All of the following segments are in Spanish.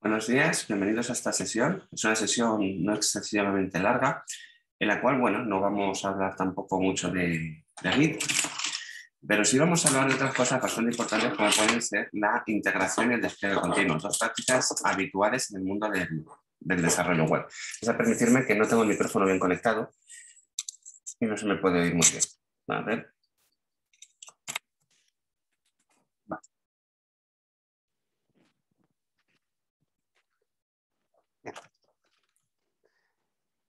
Buenos días, bienvenidos a esta sesión. Es una sesión no excesivamente larga, en la cual, bueno, no vamos a hablar tampoco mucho de, de pero sí vamos a hablar de otras cosas bastante importantes como pueden ser la integración y el despliegue continuo, dos prácticas habituales en el mundo del, desarrollo web. Es a permitirme que no tengo el micrófono bien conectado y no se me puede oír muy bien. A ver,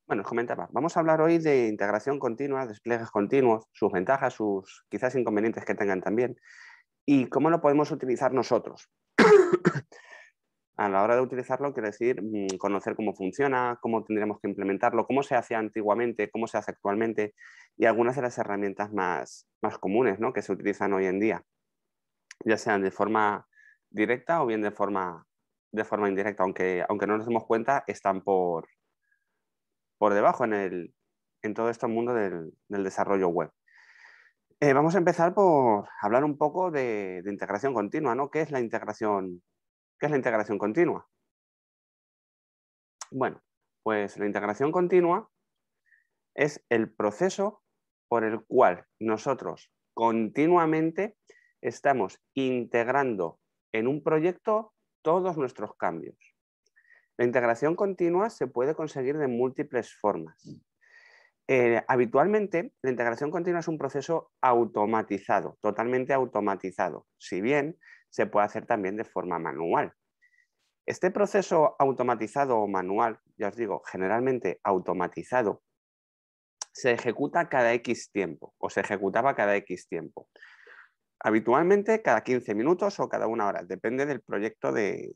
Bueno, comentaba, vamos a hablar hoy de integración continua, despliegues continuos, sus ventajas, sus quizás inconvenientes que tengan también y cómo lo podemos utilizar nosotros. a la hora de utilizarlo, quiero decir, mm, conocer cómo funciona, cómo tendríamos que implementarlo, cómo se hacía antiguamente, cómo se hace actualmente y algunas de las herramientas más, más comunes que se utilizan hoy en día, ya sean de forma directa o bien de forma, de forma indirecta, aunque, aunque no nos demos cuenta, están por, por debajo en, todo este mundo del, desarrollo web. Eh, vamos a empezar por hablar un poco de, integración continua, ¿no? es la integración, qué es la integración continua? Bueno, pues la integración continua es el proceso por el cual nosotros continuamente estamos integrando en un proyecto todos nuestros cambios. La integración continua se puede conseguir de múltiples formas. Mm. Eh, habitualmente, la integración continua es un proceso automatizado, totalmente automatizado, si bien se puede hacer también de forma manual. Este proceso automatizado o manual, ya os digo, generalmente automatizado, se ejecuta cada X tiempo o se ejecutaba cada X tiempo. Habitualmente cada 15 minutos o cada una hora, depende del proyecto de,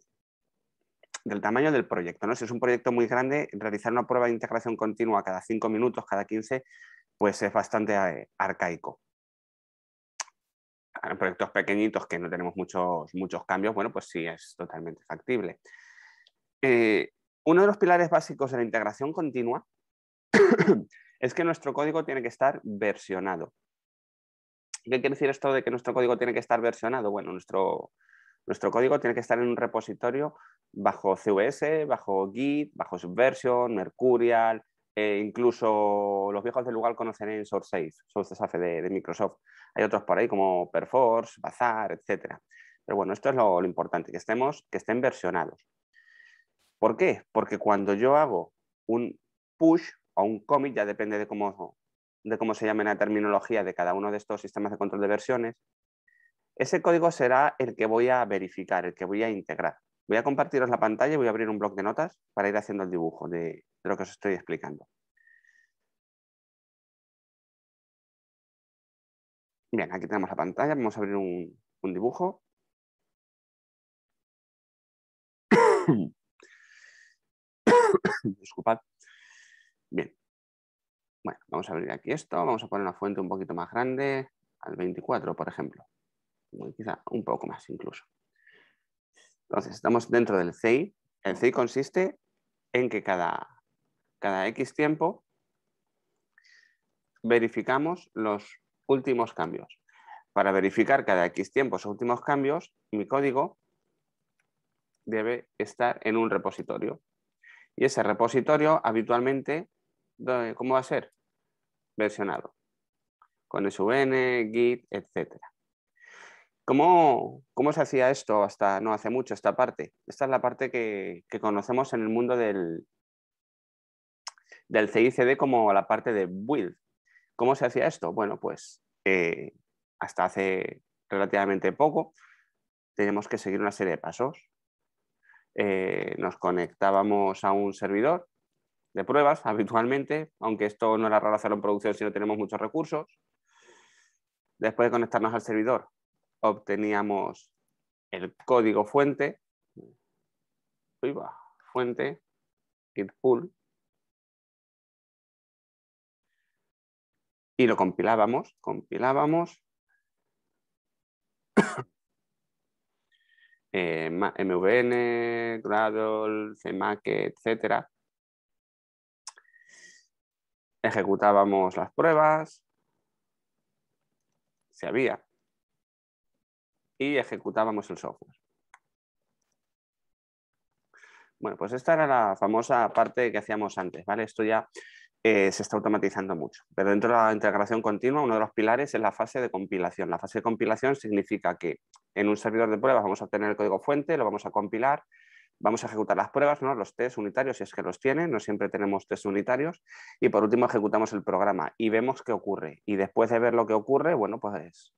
del tamaño del proyecto. ¿no? Si es un proyecto muy grande, realizar una prueba de integración continua cada cinco minutos, cada 15, pues es bastante eh, arcaico. En proyectos pequeñitos que no tenemos muchos, muchos cambios, bueno, pues sí es totalmente factible. Eh, uno de los pilares básicos de la integración continua es que nuestro código tiene que estar versionado. ¿Qué quiere decir esto de que nuestro código tiene que estar versionado? Bueno, nuestro, nuestro código tiene que estar en un repositorio bajo CVS, bajo Git, bajo Subversion, Mercurial, e incluso los viejos del lugar conocen Source6, SourceSafe de, de Microsoft. Hay otros por ahí como Perforce, Bazaar, etc. Pero bueno, esto es lo, importante, que, estemos, que estén versionados. ¿Por qué? Porque cuando yo hago un push o un commit, ya depende de cómo, de cómo se llame la terminología de cada uno de estos sistemas de control de versiones, ese código será el que voy a verificar, el que voy a integrar. Voy a compartiros la pantalla y voy a abrir un bloc de notas para ir haciendo el dibujo de, lo que os estoy explicando. Bien, aquí tenemos la pantalla, vamos a abrir un, un dibujo. Disculpad. Bien. Bueno, vamos a abrir aquí esto, vamos a poner una fuente un poquito más grande, al 24, por ejemplo quizá un poco más incluso. Entonces, estamos dentro del CI. El CI consiste en que cada, cada X tiempo verificamos los últimos cambios. Para verificar cada X tiempo esos últimos cambios, mi código debe estar en un repositorio. Y ese repositorio habitualmente, ¿cómo va a ser? Versionado. Con SVN, Git, etcétera. ¿Cómo, se hacía esto hasta no hace mucho, esta parte? Esta es la parte que, conocemos en el mundo del, del CICD como la parte de build. ¿Cómo se hacía esto? Bueno, pues eh, hasta hace relativamente poco tenemos que seguir una serie de pasos. Eh, nos conectábamos a un servidor de pruebas habitualmente, aunque esto no era raro hacerlo en producción si no tenemos muchos recursos. Después de conectarnos al servidor, obteníamos el código fuente, fuente, git pull, y lo compilábamos, compilábamos eh, MVN, Gradle, CMake, etc. Ejecutábamos las pruebas, se había, y ejecutábamos el software. Bueno, pues esta era la famosa parte que hacíamos antes, ¿vale? Esto ya eh, se está automatizando mucho. Pero dentro de la integración continua, uno de los pilares es la fase de compilación. La fase de compilación significa que en un servidor de pruebas vamos a obtener el código fuente, lo vamos a compilar, vamos a ejecutar las pruebas, ¿no? los test unitarios, si es que los tiene, no siempre tenemos test unitarios, y por último ejecutamos el programa y vemos qué ocurre. Y después de ver lo que ocurre, bueno, pues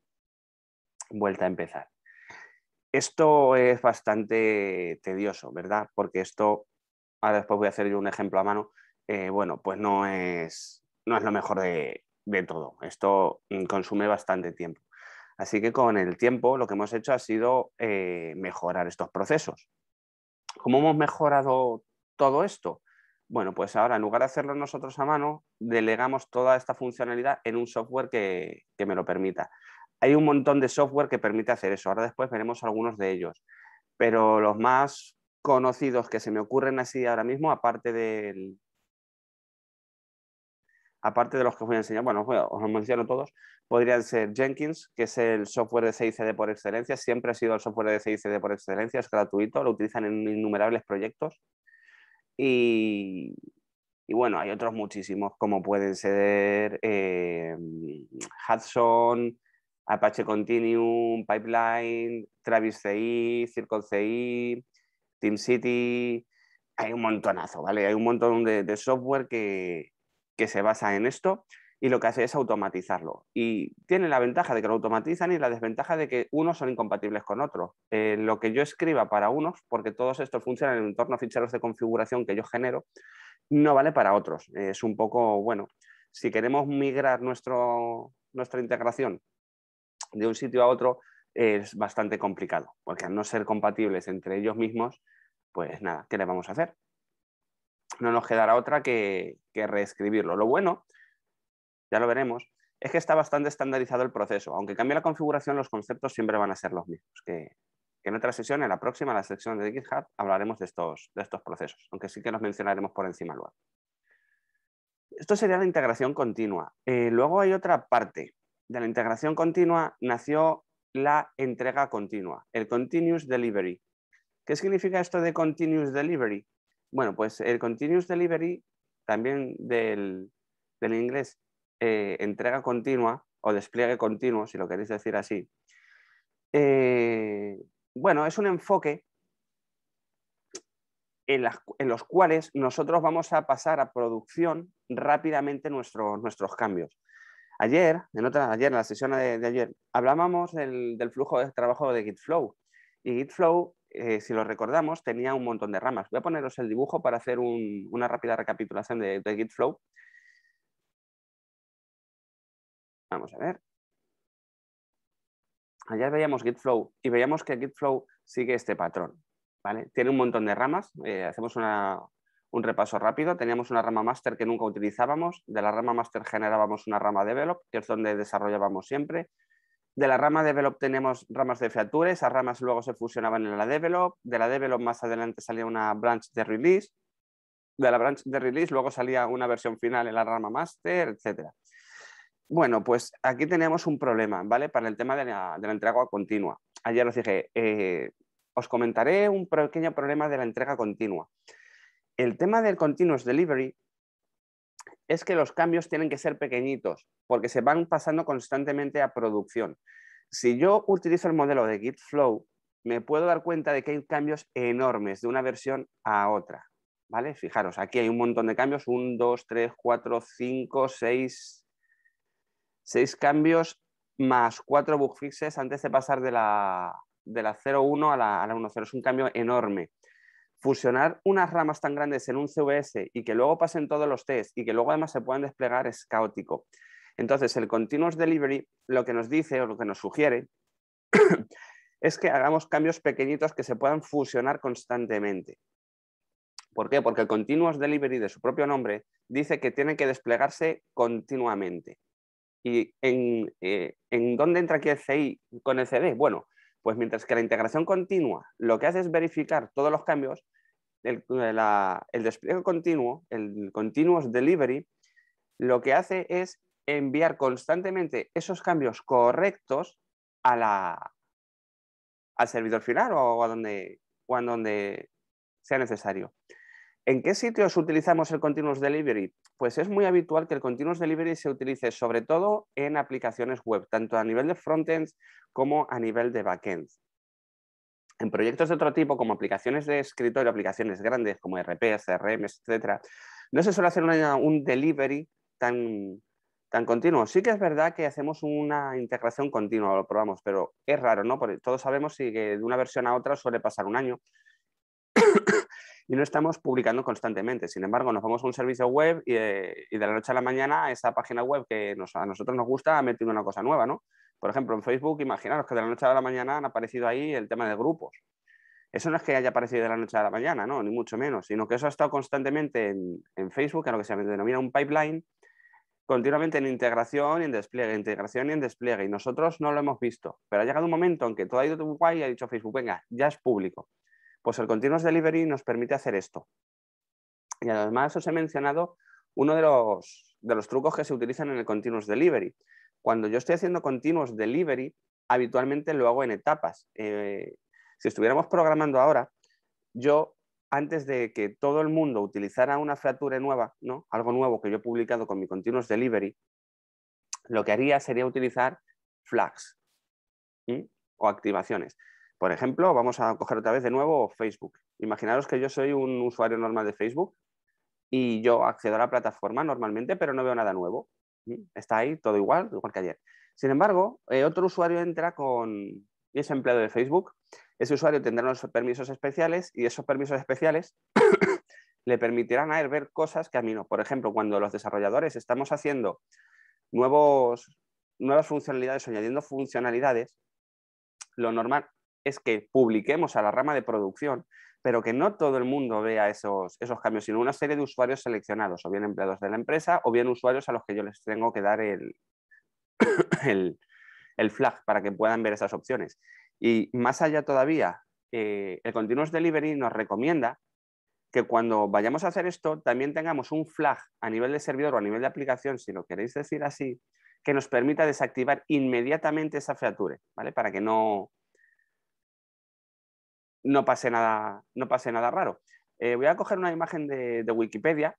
vuelta a empezar. Esto es bastante tedioso, ¿verdad? Porque esto, ahora después voy a hacer yo un ejemplo a mano, eh, bueno, pues no es, no es lo mejor de, todo. Esto mm, consume bastante tiempo. Así que con el tiempo lo que hemos hecho ha sido eh, mejorar estos procesos. ¿Cómo hemos mejorado todo esto? Bueno, pues ahora en lugar de hacerlo nosotros a mano, delegamos toda esta funcionalidad en un software que me lo permita hay un montón de software que permite hacer eso. Ahora después veremos algunos de ellos. Pero los más conocidos que se me ocurren así ahora mismo, aparte del... Aparte de los que os voy a enseñar, bueno, os los menciono todos, podrían ser Jenkins, que es el software de CICD por excelencia, siempre ha sido el software de CICD por excelencia, es gratuito, lo utilizan en innumerables proyectos. Y, bueno, hay otros muchísimos, como pueden ser eh, Hudson, Apache Continuum, Pipeline, Travis CI, Circle CI, Team City. Hay un montonazo, ¿vale? Hay un montón de, software que, se basa en esto y lo que hace es automatizarlo. Y tiene la ventaja de que lo automatizan y la desventaja de que unos son incompatibles con otros. Eh, lo que yo escriba para unos, porque todos estos funcionan en el entorno ficheros de configuración que yo genero, no vale para otros. es un poco, bueno, si queremos migrar nuestra integración de un sitio a otro es bastante complicado, porque al no ser compatibles entre ellos mismos, pues nada, ¿qué le vamos a hacer? No nos quedará otra que, que reescribirlo. Lo bueno, ya lo veremos, es que está bastante estandarizado el proceso. Aunque cambie la configuración, los conceptos siempre van a ser los mismos. Que, en otra sesión, en la próxima, en la sección de GitHub, hablaremos de estos, de estos procesos, aunque sí que los mencionaremos por encima luego. Esto sería la integración continua. Eh, luego hay otra parte de la integración continua nació la entrega continua, el continuous delivery. ¿Qué significa esto de continuous delivery? Bueno, pues el continuous delivery, también del, inglés, eh, entrega continua o despliegue continuo, si lo queréis decir así. Eh, bueno, es un enfoque en, los cuales nosotros vamos a pasar a producción rápidamente nuestros cambios. Ayer, en ayer, en la sesión de, ayer, hablábamos del, flujo de trabajo de GitFlow. Y GitFlow, eh, si lo recordamos, tenía un montón de ramas. Voy a poneros el dibujo para hacer una rápida recapitulación de, GitFlow. Vamos a ver. Ayer veíamos GitFlow y veíamos que GitFlow sigue este patrón. Tiene un montón de ramas. Eh, hacemos una, un repaso rápido. Teníamos una rama master que nunca utilizábamos. De la rama master generábamos una rama develop, que es donde desarrollábamos siempre. De la rama develop tenemos ramas de feature, esas ramas luego se fusionaban en la develop. De la develop más adelante salía una branch de release. De la branch de release luego salía una versión final en la rama master, etc. Bueno, pues aquí tenemos un problema, ¿vale? Para el tema de la, entrega continua. Ayer os dije, eh, os comentaré un pequeño problema de la entrega continua. El tema del continuous delivery es que los cambios tienen que ser pequeñitos porque se van pasando constantemente a producción. Si yo utilizo el modelo de Git Flow, me puedo dar cuenta de que hay cambios enormes de una versión a otra. ¿Vale? Fijaros, aquí hay un montón de cambios, 1, 2, 3, 4, 5, 6, 6 cambios más 4 bug fixes antes de pasar de la, 0.1 a la 1.0. Es un cambio enorme fusionar unas ramas tan grandes en un CVS y que luego pasen todos los tests y que luego además se puedan desplegar es caótico. Entonces, el continuous delivery lo que nos dice o lo que nos sugiere es que hagamos cambios pequeñitos que se puedan fusionar constantemente. ¿Por qué? Porque el continuous delivery de su propio nombre dice que tiene que desplegarse continuamente. ¿Y en, eh, en dónde entra aquí el CI con el CD? Bueno, pues mientras que la integración continua lo que hace es verificar todos los cambios, eh, el, despliegue continuo, el continuous delivery, lo que hace es enviar constantemente esos cambios correctos a la, al servidor final o o a donde sea necesario. ¿En qué sitios utilizamos el Continuous Delivery? Pues es muy habitual que el Continuous Delivery se utilice sobre todo en aplicaciones web, tanto a nivel de front-end como a nivel de back-end. En proyectos de otro tipo, como aplicaciones de escritorio, aplicaciones grandes como RP, CRM, etc., no se suele hacer un delivery tan, tan continuo. Sí que es verdad que hacemos una integración continua, lo probamos, pero es raro, ¿no? Porque todos sabemos que de una versión a otra suele pasar un año y no estamos publicando constantemente. Sin embargo, nos vamos a un servicio web y, eh, de la noche a la mañana esa página web que a nosotros nos gusta ha metido una cosa nueva, ¿no? Por ejemplo, en Facebook, imaginaros que de la noche a la mañana han aparecido ahí el tema de grupos. Eso no es que haya aparecido de la noche a la mañana, no, ni mucho menos, sino que eso ha estado constantemente en, Facebook, en lo que se denomina un pipeline, continuamente en integración y en despliegue, integración y en despliegue. Y nosotros no lo hemos visto, pero ha llegado un momento en que todo ha ido guay y ha dicho Facebook, venga, ya es público. Pues el Continuous Delivery nos permite hacer esto. Y además os he mencionado uno de los, trucos que se utilizan en el Continuous Delivery. Cuando yo estoy haciendo Continuous Delivery, habitualmente lo hago en etapas. Eh, si estuviéramos programando ahora, yo antes de que todo el mundo utilizara una fractura nueva, ¿no? algo nuevo que yo he publicado con mi Continuous Delivery, lo que haría sería utilizar flags o activaciones. Por ejemplo, vamos a coger otra vez de nuevo Facebook. Imaginaros que yo soy un usuario normal de Facebook y yo accedo a la plataforma normalmente, pero no veo nada nuevo. Está ahí todo igual, igual que ayer. Sin embargo, eh, otro usuario entra con es empleado de Facebook. Ese usuario tendrá los permisos especiales y esos permisos especiales le permitirán a él ver cosas que a mí no. Por ejemplo, cuando los desarrolladores estamos haciendo nuevos, nuevas funcionalidades añadiendo funcionalidades, lo normal es que publiquemos a la rama de producción, pero que no todo el mundo vea esos, esos cambios, sino una serie de usuarios seleccionados, o bien empleados de la empresa, o bien usuarios a los que yo les tengo que dar el, flag para que puedan ver esas opciones. Y más allá todavía, eh, el Continuous Delivery nos recomienda que cuando vayamos a hacer esto también tengamos un flag a nivel de servidor o a nivel de aplicación, si lo queréis decir así, que nos permita desactivar inmediatamente esa feature, ¿vale? Para que no, no pase nada, no pase nada raro. Eh, voy a coger una imagen de, Wikipedia.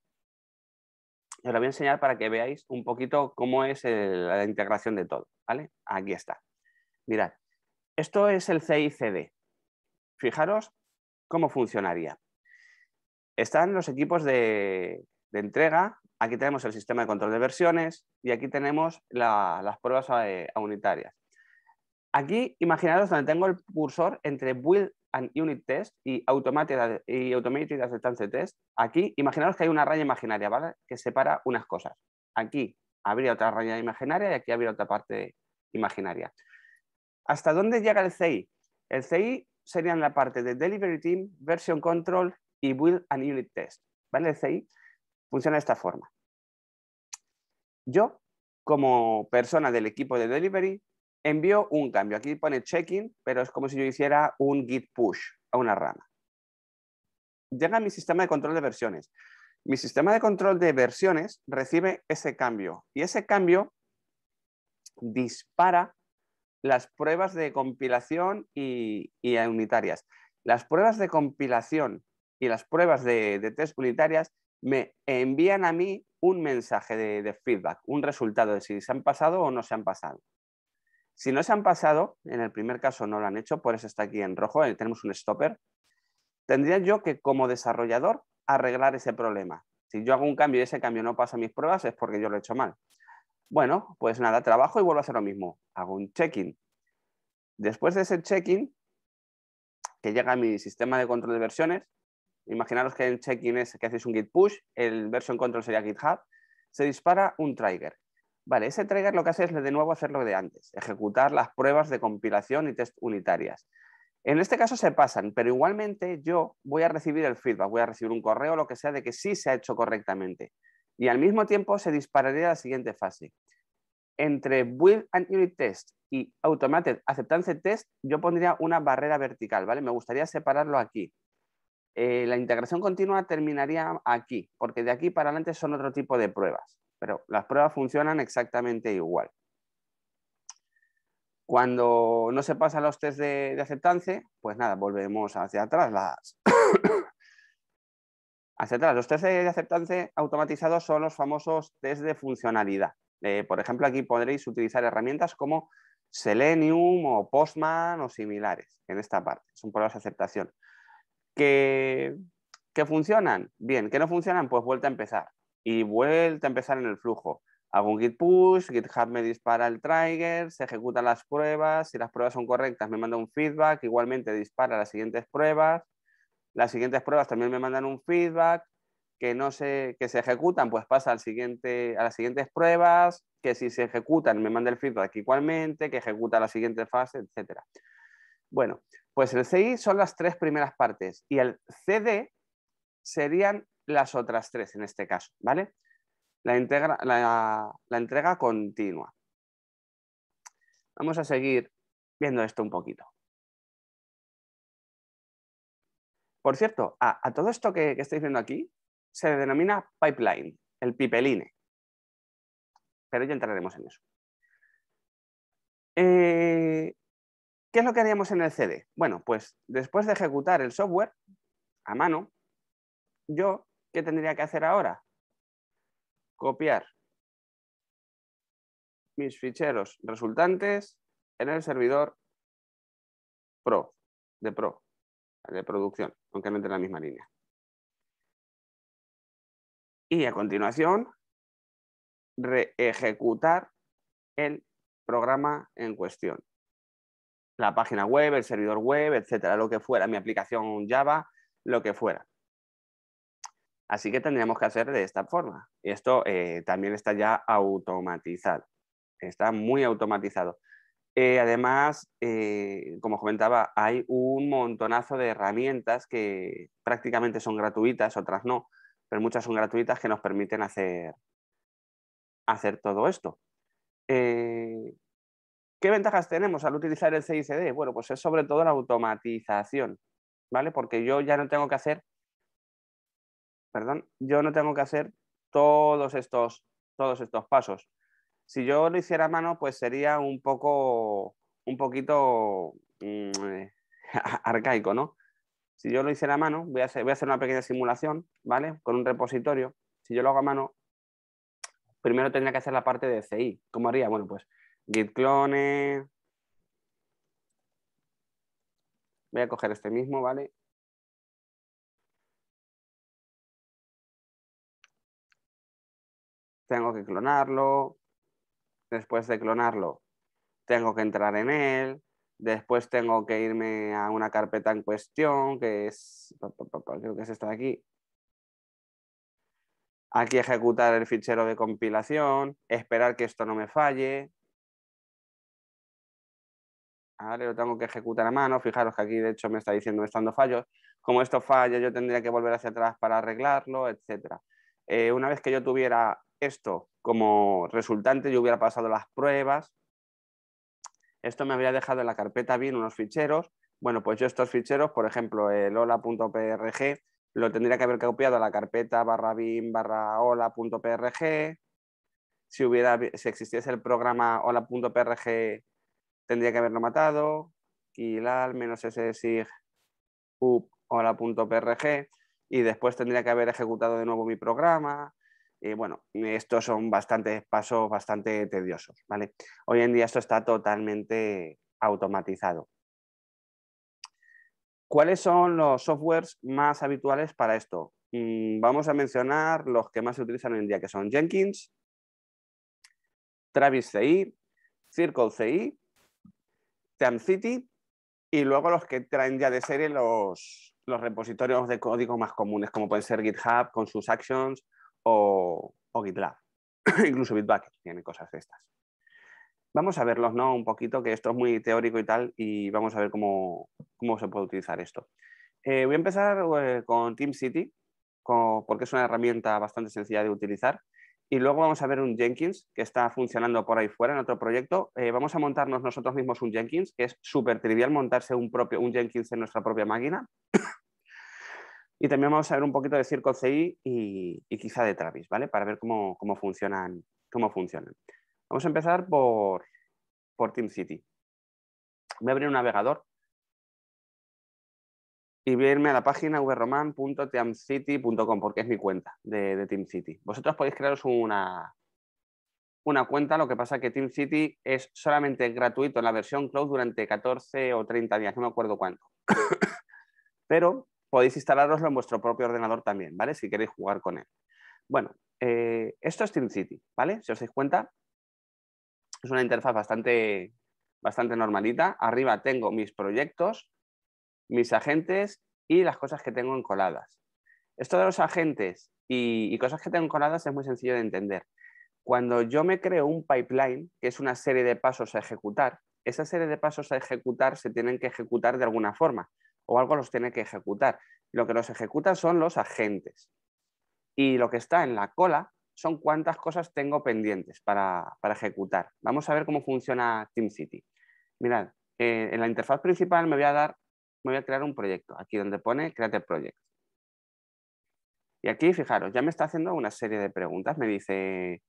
Os la voy a enseñar para que veáis un poquito cómo es la integración de todo. ¿vale? Aquí está. Mirad, esto es el CICD. Fijaros cómo funcionaría. Están los equipos de, entrega. Aquí tenemos el sistema de control de versiones y aquí tenemos las pruebas eh, unitarias. Aquí, imaginaros donde tengo el cursor entre build Unit Test y Automated, y Acceptance Test. Aquí, imaginaros que hay una raya imaginaria, ¿vale? Que separa unas cosas. Aquí habría otra raya imaginaria y aquí habría otra parte imaginaria. ¿Hasta dónde llega el CI? El CI sería en la parte de Delivery Team, Version Control y Build and Unit Test. ¿Vale? El CI funciona de esta forma. Yo, como persona del equipo de Delivery, envío un cambio. Aquí pone check-in, pero es como si yo hiciera un git push a una rama. Llega a mi sistema de control de versiones. Mi sistema de control de versiones recibe ese cambio y ese cambio dispara las pruebas de compilación y, unitarias. Las pruebas de compilación y las pruebas de, test unitarias me envían a mí un mensaje de feedback, un resultado de si se han pasado o no se han pasado. Si no se han pasado, en el primer caso no lo han hecho, por eso está aquí en rojo, eh, tenemos un stopper, tendría yo que como desarrollador arreglar ese problema. Si yo hago un cambio y ese cambio no pasa mis pruebas es porque yo lo he hecho mal. Bueno, pues nada, trabajo y vuelvo a hacer lo mismo. Hago un check-in. Después de ese check-in, que llega a mi sistema de control de versiones, imaginaros que el check-in es que hacéis un git push, el version control sería GitHub, se dispara un trigger. Vale, ese trigger lo que hace es de nuevo hacer lo de antes, ejecutar las pruebas de compilación y test unitarias. En este caso se pasan, pero igualmente yo voy a recibir el feedback, voy a recibir un correo lo que sea de que sí se ha hecho correctamente. Y al mismo tiempo se dispararía la siguiente fase. Entre Build and Unit Test y Automated Acceptance Test, yo pondría una barrera vertical, ¿vale? Me gustaría separarlo aquí. Eh, la integración continua terminaría aquí, porque de aquí para adelante son otro tipo de pruebas pero las pruebas funcionan exactamente igual. Cuando no se pasan los test de, aceptancia, pues nada, volvemos hacia atrás. Los test de aceptancia automatizados son los famosos test de funcionalidad. Eh, por ejemplo, aquí podréis utilizar herramientas como Selenium o Postman o similares en esta parte. Son pruebas de aceptación. ¿Qué, ¿Que funcionan? Bien. ¿Que no funcionan? Pues vuelta a empezar y vuelta a empezar en el flujo. Hago un git push, GitHub me dispara el trigger, se ejecutan las pruebas, si las pruebas son correctas me manda un feedback, igualmente dispara las siguientes pruebas, las siguientes pruebas también me mandan un feedback, que no se, que se ejecutan, pues pasa al siguiente, a las siguientes pruebas, que si se ejecutan me manda el feedback igualmente, que ejecuta la siguiente fase, etc. Bueno, pues el CI son las tres primeras partes y el CD serían las otras tres en este caso, ¿vale? La, entrega continua. Vamos a seguir viendo esto un poquito. Por cierto, a, todo esto que, estáis viendo aquí se denomina pipeline, el pipeline. Pero ya entraremos en eso. Eh, ¿Qué es lo que haríamos en el CD? Bueno, pues después de ejecutar el software a mano, yo ¿Qué tendría que hacer ahora? Copiar mis ficheros resultantes en el servidor pro, de pro, de producción, aunque no entre la misma línea. Y a continuación, reejecutar el programa en cuestión. La página web, el servidor web, etcétera, lo que fuera, mi aplicación Java, lo que fuera. Así que tendríamos que hacer de esta forma. esto eh, también está ya automatizado. Está muy automatizado. Eh, además, eh, como comentaba, hay un montonazo de herramientas que prácticamente son gratuitas, otras no, pero muchas son gratuitas que nos permiten hacer, hacer todo esto. ¿Qué ventajas tenemos al utilizar el CICD? Bueno, pues es sobre todo la automatización, ¿vale? Porque yo ya no tengo que hacer perdón, yo no tengo que hacer todos estos, todos estos pasos. Si yo lo hiciera a mano, pues sería un poco, un poquito mm, arcaico, ¿no? Si yo lo hiciera a mano, voy a, hacer, voy a hacer una pequeña simulación, ¿vale? Con un repositorio. Si yo lo hago a mano, primero tendría que hacer la parte de CI. ¿Cómo haría? Bueno, pues git clone. Voy a coger este mismo, ¿vale? tengo que clonarlo, después de clonarlo, tengo que entrar en él, después tengo que irme a una carpeta en cuestión, que es, que es esta de aquí. Aquí ejecutar el fichero de compilación, esperar que esto no me falle. Ahora lo tengo que ejecutar a mano. Fijaros que aquí de hecho me está diciendo me están dando fallos. Como esto falla, yo tendría que volver hacia atrás para arreglarlo, etc. Eh, una vez que yo tuviera esto como resultante yo hubiera pasado las pruebas, esto me habría dejado en la carpeta bien unos ficheros, bueno, pues yo estos ficheros, por ejemplo, el hola.prg, lo tendría que haber copiado a la carpeta barra bin barra hola.prg. Si, hubiera, si existiese el programa hola.prg, tendría que haberlo matado. y al menos ssig up hola.prg. Y después tendría que haber ejecutado de nuevo mi programa. Eh, bueno, estos son bastantes pasos bastante tediosos, ¿vale? Hoy en día esto está totalmente automatizado. ¿Cuáles son los softwares más habituales para esto? Mm, vamos a mencionar los que más se utilizan hoy en día, que son Jenkins, Travis CI, Circle CI, TamCity y luego los que traen ya de serie los, los repositorios de código más comunes, como pueden ser GitHub con sus actions o, GitLab. Incluso Bitbucket tiene cosas de estas. Vamos a verlos, ¿no? Un poquito, que esto es muy teórico y tal, y vamos a ver cómo, cómo se puede utilizar esto. Eh, voy a empezar eh, con TeamCity, porque es una herramienta bastante sencilla de utilizar. Y luego vamos a ver un Jenkins que está funcionando por ahí fuera en otro proyecto. Eh, vamos a montarnos nosotros mismos un Jenkins, que es súper trivial montarse un, propio, un Jenkins en nuestra propia máquina. Y también vamos a ver un poquito de Circo CI y, quizá de Travis, ¿vale? Para ver cómo, funcionan, cómo funcionan. Vamos a empezar por, por Team City. Voy a abrir un navegador y voy a irme a la página vroman.teamcity.com porque es mi cuenta de, Team City. Vosotros podéis crearos una, una cuenta, lo que pasa que Team City es solamente gratuito en la versión cloud durante 14 o 30 días, no me acuerdo cuánto. Pero podéis instalaroslo en vuestro propio ordenador también, ¿vale? Si queréis jugar con él. Bueno, eh, esto es TeamCity, ¿vale? Si os dais cuenta, es una interfaz bastante, bastante normalita. Arriba tengo mis proyectos, mis agentes y las cosas que tengo encoladas. Esto de los agentes y cosas que tengo encoladas es muy sencillo de entender. Cuando yo me creo un pipeline, que es una serie de pasos a ejecutar, esa serie de pasos a ejecutar se tienen que ejecutar de alguna forma o algo los tiene que ejecutar. Lo que los ejecuta son los agentes. Y lo que está en la cola son cuántas cosas tengo pendientes para, ejecutar. Vamos a ver cómo funciona TeamCity. Mirad, eh, en la interfaz principal me voy a dar, me voy a crear un proyecto, aquí donde pone Create Project. Y aquí, fijaros, ya me está haciendo una serie de preguntas. Me dice,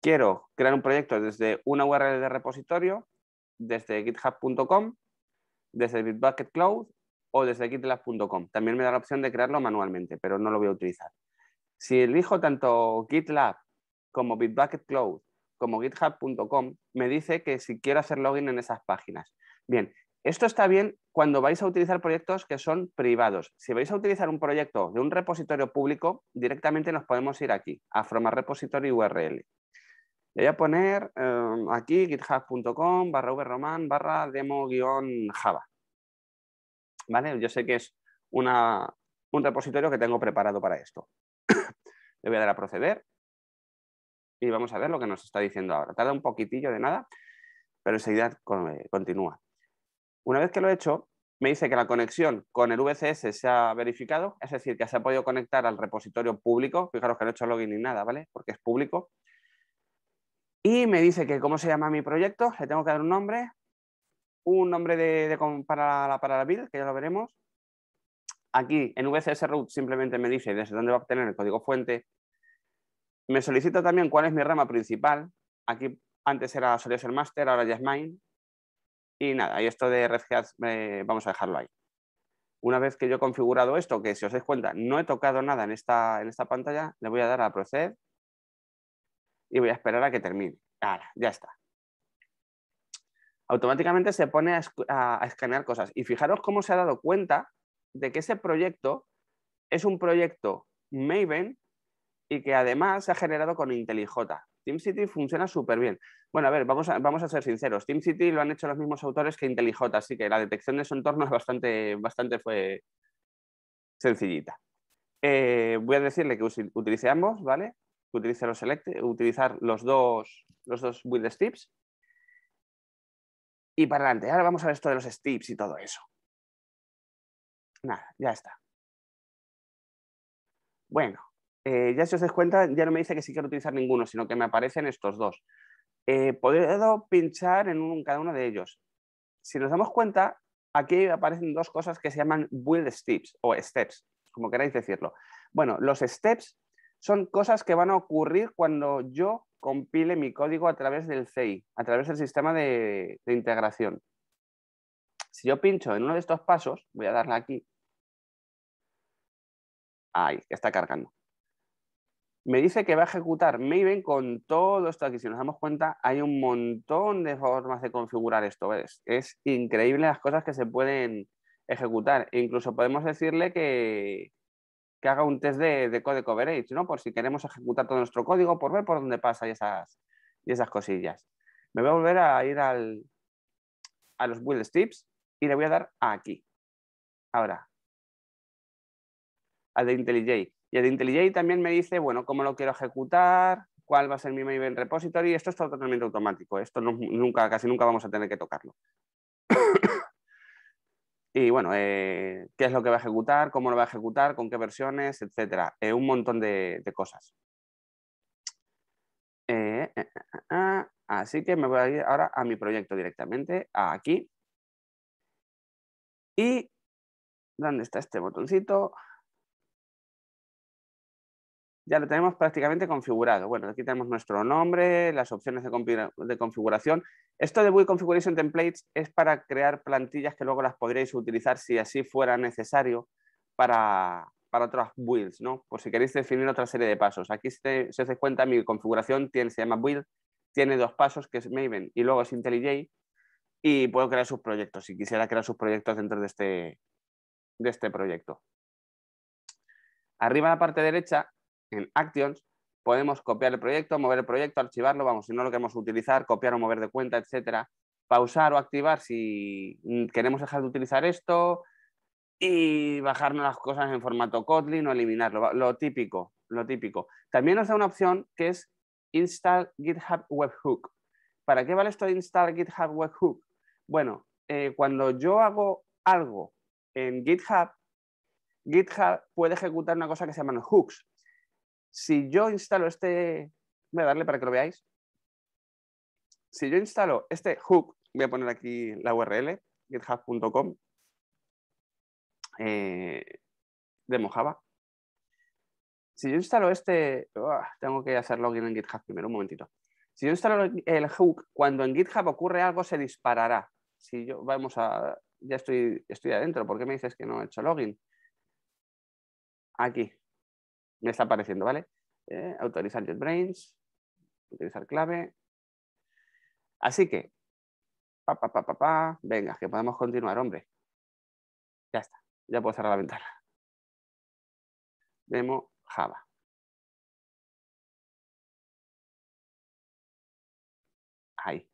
quiero crear un proyecto desde una URL de repositorio, desde github.com, desde Bitbucket Cloud o desde GitLab.com. También me da la opción de crearlo manualmente, pero no lo voy a utilizar. Si elijo tanto GitLab como Bitbucket Cloud como github.com, me dice que si quiero hacer login en esas páginas. Bien, esto está bien cuando vais a utilizar proyectos que son privados. Si vais a utilizar un proyecto de un repositorio público, directamente nos podemos ir aquí, a From a Repository URL. voy a poner eh, aquí github.com barra vroman, barra demo-java. Yo sé que es un repositorio que tengo preparado para esto. Le voy a dar a proceder y vamos a ver lo que nos está diciendo ahora. Tarda un poquitillo de nada, pero enseguida eh, continúa. Una vez que lo he hecho, me dice que la conexión con el VCS se ha verificado, es decir, que se ha podido conectar al repositorio público. Fijaros que no he hecho login ni nada, ¿vale? Porque es público. Y me dice que cómo se llama mi proyecto, le tengo que dar un nombre, un nombre de, para, la, para la build, que ya lo veremos. Aquí en VCS Root simplemente me dice desde dónde va a obtener el código fuente. Me solicita también cuál es mi rama principal. Aquí antes era solía ser master, ahora ya es Mine Y nada, y esto de Red eh, vamos a dejarlo ahí. Una vez que yo he configurado esto, que si os dais cuenta no he tocado nada en esta, en esta pantalla, le voy a dar a proceder y voy a esperar a que termine. Ahora, ya está automáticamente se pone a, escanear cosas. Y fijaros cómo se ha dado cuenta de que ese proyecto es un proyecto Maven y que además se ha generado con IntelliJ. TeamCity funciona súper bien. Bueno, a ver, vamos a, ser sinceros. TeamCity lo han hecho los mismos autores que IntelliJ, así que la detección de su entorno es bastante, bastante fue sencillita. Eh, voy a decirle que utilice ambos, ¿vale? Utilice los select, utilizar los dos, los dos with the y para adelante. Ahora vamos a ver esto de los steps y todo eso. Nada, ya está. Bueno, eh, ya si os dais cuenta, ya no me dice que sí quiero utilizar ninguno, sino que me aparecen estos dos. Eh, puedo pinchar en cada uno de ellos. Si nos damos cuenta, aquí aparecen dos cosas que se llaman build steps o steps, como queráis decirlo. Bueno, los steps son cosas que van a ocurrir cuando yo compile mi código a través del CI, a través del sistema de, integración. Si yo pincho en uno de estos pasos, voy a darle aquí. Ahí, está cargando. Me dice que va a ejecutar Maven con todo esto aquí. Si nos damos cuenta, hay un montón de formas de configurar esto. Es increíble las cosas que se pueden ejecutar. incluso podemos decirle que, que haga un test de, code coverage, ¿no? Por si queremos ejecutar todo nuestro código, por ver por dónde pasa y esas, cosillas. Me voy a volver a ir a los build tips y le voy a dar aquí. Ahora, al de IntelliJ. Y el de IntelliJ también me dice, bueno, cómo lo quiero ejecutar, cuál va a ser mi main repository. Esto es totalmente automático. Esto nunca, casi nunca vamos a tener que tocarlo. Y bueno, eh, qué es lo que va a ejecutar, cómo lo va a ejecutar, con qué versiones, etcétera. Eh, un montón de, cosas. Eh, así que me voy a ir ahora a mi proyecto directamente, aquí. Y, ¿dónde está este botoncito? ya lo tenemos prácticamente configurado. Bueno, aquí tenemos nuestro nombre, las opciones de, configuración. Esto de Build Configuration Templates es para crear plantillas que luego las podréis utilizar si así fuera necesario para, otras builds, ¿no? Por si queréis definir otra serie de pasos. Aquí, se, si os cuenta, mi configuración tiene, se llama Build, tiene dos pasos, que es Maven y luego es IntelliJ, y puedo crear sus proyectos, si quisiera crear sus proyectos dentro de este, de este proyecto. Arriba a la parte derecha en Actions, podemos copiar el proyecto, mover el proyecto, archivarlo, vamos, si no lo queremos utilizar, copiar o mover de cuenta, etcétera, pausar o activar si queremos dejar de utilizar esto y bajarnos las cosas en formato Kotlin o eliminarlo, lo típico, lo típico. También nos da una opción que es install GitHub webhook. ¿Para qué vale esto de install GitHub webhook? Bueno, eh, cuando yo hago algo en GitHub, GitHub puede ejecutar una cosa que se llaman hooks, si yo instalo este, voy a darle para que lo veáis, si yo instalo este hook, voy a poner aquí la URL, github.com, eh, de Mojava. Si yo instalo este, tengo que hacer login en GitHub primero, un momentito. Si yo instalo el hook, cuando en GitHub ocurre algo, se disparará. Si yo, vamos a, ya estoy, estoy adentro, ¿por qué me dices que no he hecho login? Aquí, me está apareciendo, ¿vale? Eh, autorizar JetBrains, utilizar clave. Así que, venga, que podemos continuar, hombre. Ya está, ya puedo cerrar la ventana. Demo Java. Ahí.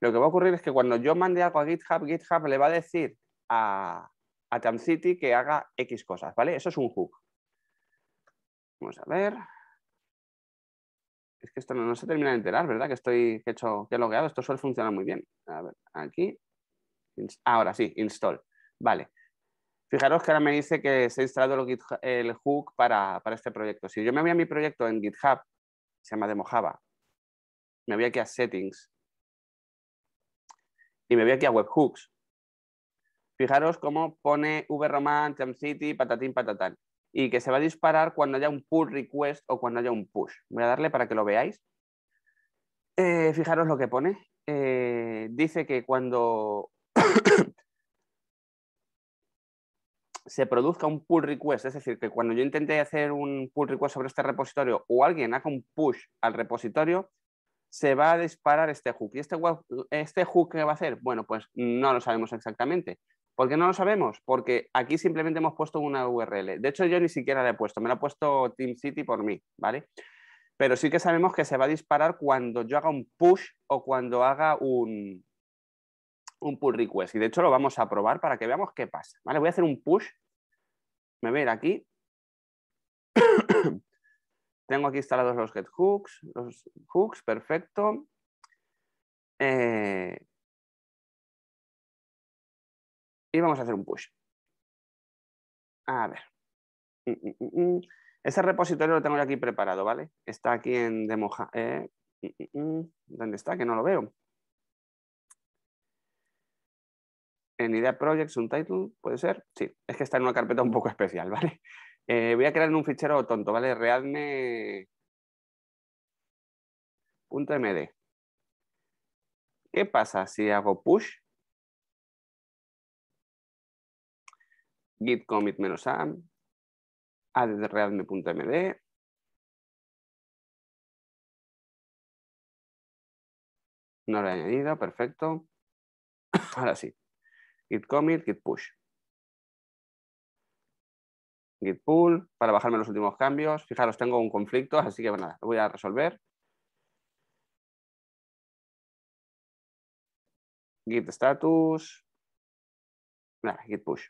Lo que va a ocurrir es que cuando yo mande algo a GitHub, GitHub le va a decir a, a City que haga X cosas, ¿vale? Eso es un hook. Vamos a ver. Es que esto no, se termina de enterar, ¿verdad? Que estoy que he hecho, que he logueado. Esto suele funcionar muy bien. A ver, aquí. Ah, ahora sí, install. Vale. Fijaros que ahora me dice que se ha instalado el, hook para, para, este proyecto. Si yo me voy a mi proyecto en GitHub, se llama Demojava, me voy aquí a Settings y me voy aquí a Webhooks, Fijaros cómo pone Roman temcity, City, patatín, patatán. Y que se va a disparar cuando haya un pull request o cuando haya un push. Voy a darle para que lo veáis. Eh, fijaros lo que pone. Eh, dice que cuando se produzca un pull request, es decir, que cuando yo intente hacer un pull request sobre este repositorio o alguien haga un push al repositorio, se va a disparar este hook. ¿Y este, este hook qué va a hacer? Bueno, pues no lo sabemos exactamente, ¿Por qué no lo sabemos? Porque aquí simplemente hemos puesto una URL. De hecho, yo ni siquiera la he puesto, me la ha puesto Team City por mí, ¿vale? Pero sí que sabemos que se va a disparar cuando yo haga un push o cuando haga un, pull request. Y de hecho lo vamos a probar para que veamos qué pasa. ¿vale? Voy a hacer un push. Me voy a ir aquí. Tengo aquí instalados los get hooks, los hooks, perfecto. Eh, y vamos a hacer un push. A ver. Mm, mm, mm, Ese repositorio lo tengo yo aquí preparado, ¿vale? Está aquí en Demoja. Eh, ¿Dónde está? Que no lo veo. En Idea Projects, un title, ¿puede ser? Sí, es que está en una carpeta un poco especial, ¿vale? Eh, voy a crear un fichero tonto, ¿vale? Realme.md. ¿Qué pasa si hago push? git commit -a, addreadme.md, no lo he añadido, perfecto. Ahora sí, git commit, git push. Git pull, para bajarme los últimos cambios. Fijaros, tengo un conflicto, así que lo voy a resolver. Git status, nada, git push.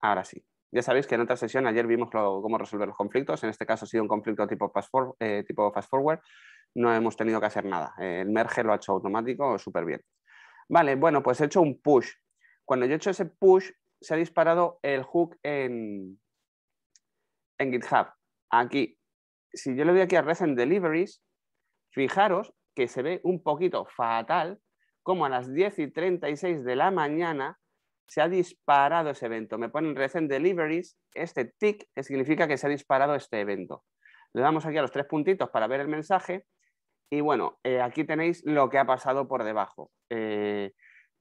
Ahora sí. Ya sabéis que en otra sesión ayer vimos cómo resolver los conflictos. En este caso ha sido un conflicto tipo fast, eh, tipo fast forward. No hemos tenido que hacer nada. El merge lo ha hecho automático súper bien. Vale, bueno, pues he hecho un push. Cuando yo he hecho ese push, se ha disparado el hook en, GitHub. Aquí, si yo le doy aquí a Recent Deliveries, fijaros que se ve un poquito fatal como a las 10 y 36 de la mañana se ha disparado ese evento. Me ponen recent deliveries, este tick significa que se ha disparado este evento. Le damos aquí a los tres puntitos para ver el mensaje y bueno, eh, aquí tenéis lo que ha pasado por debajo. Eh,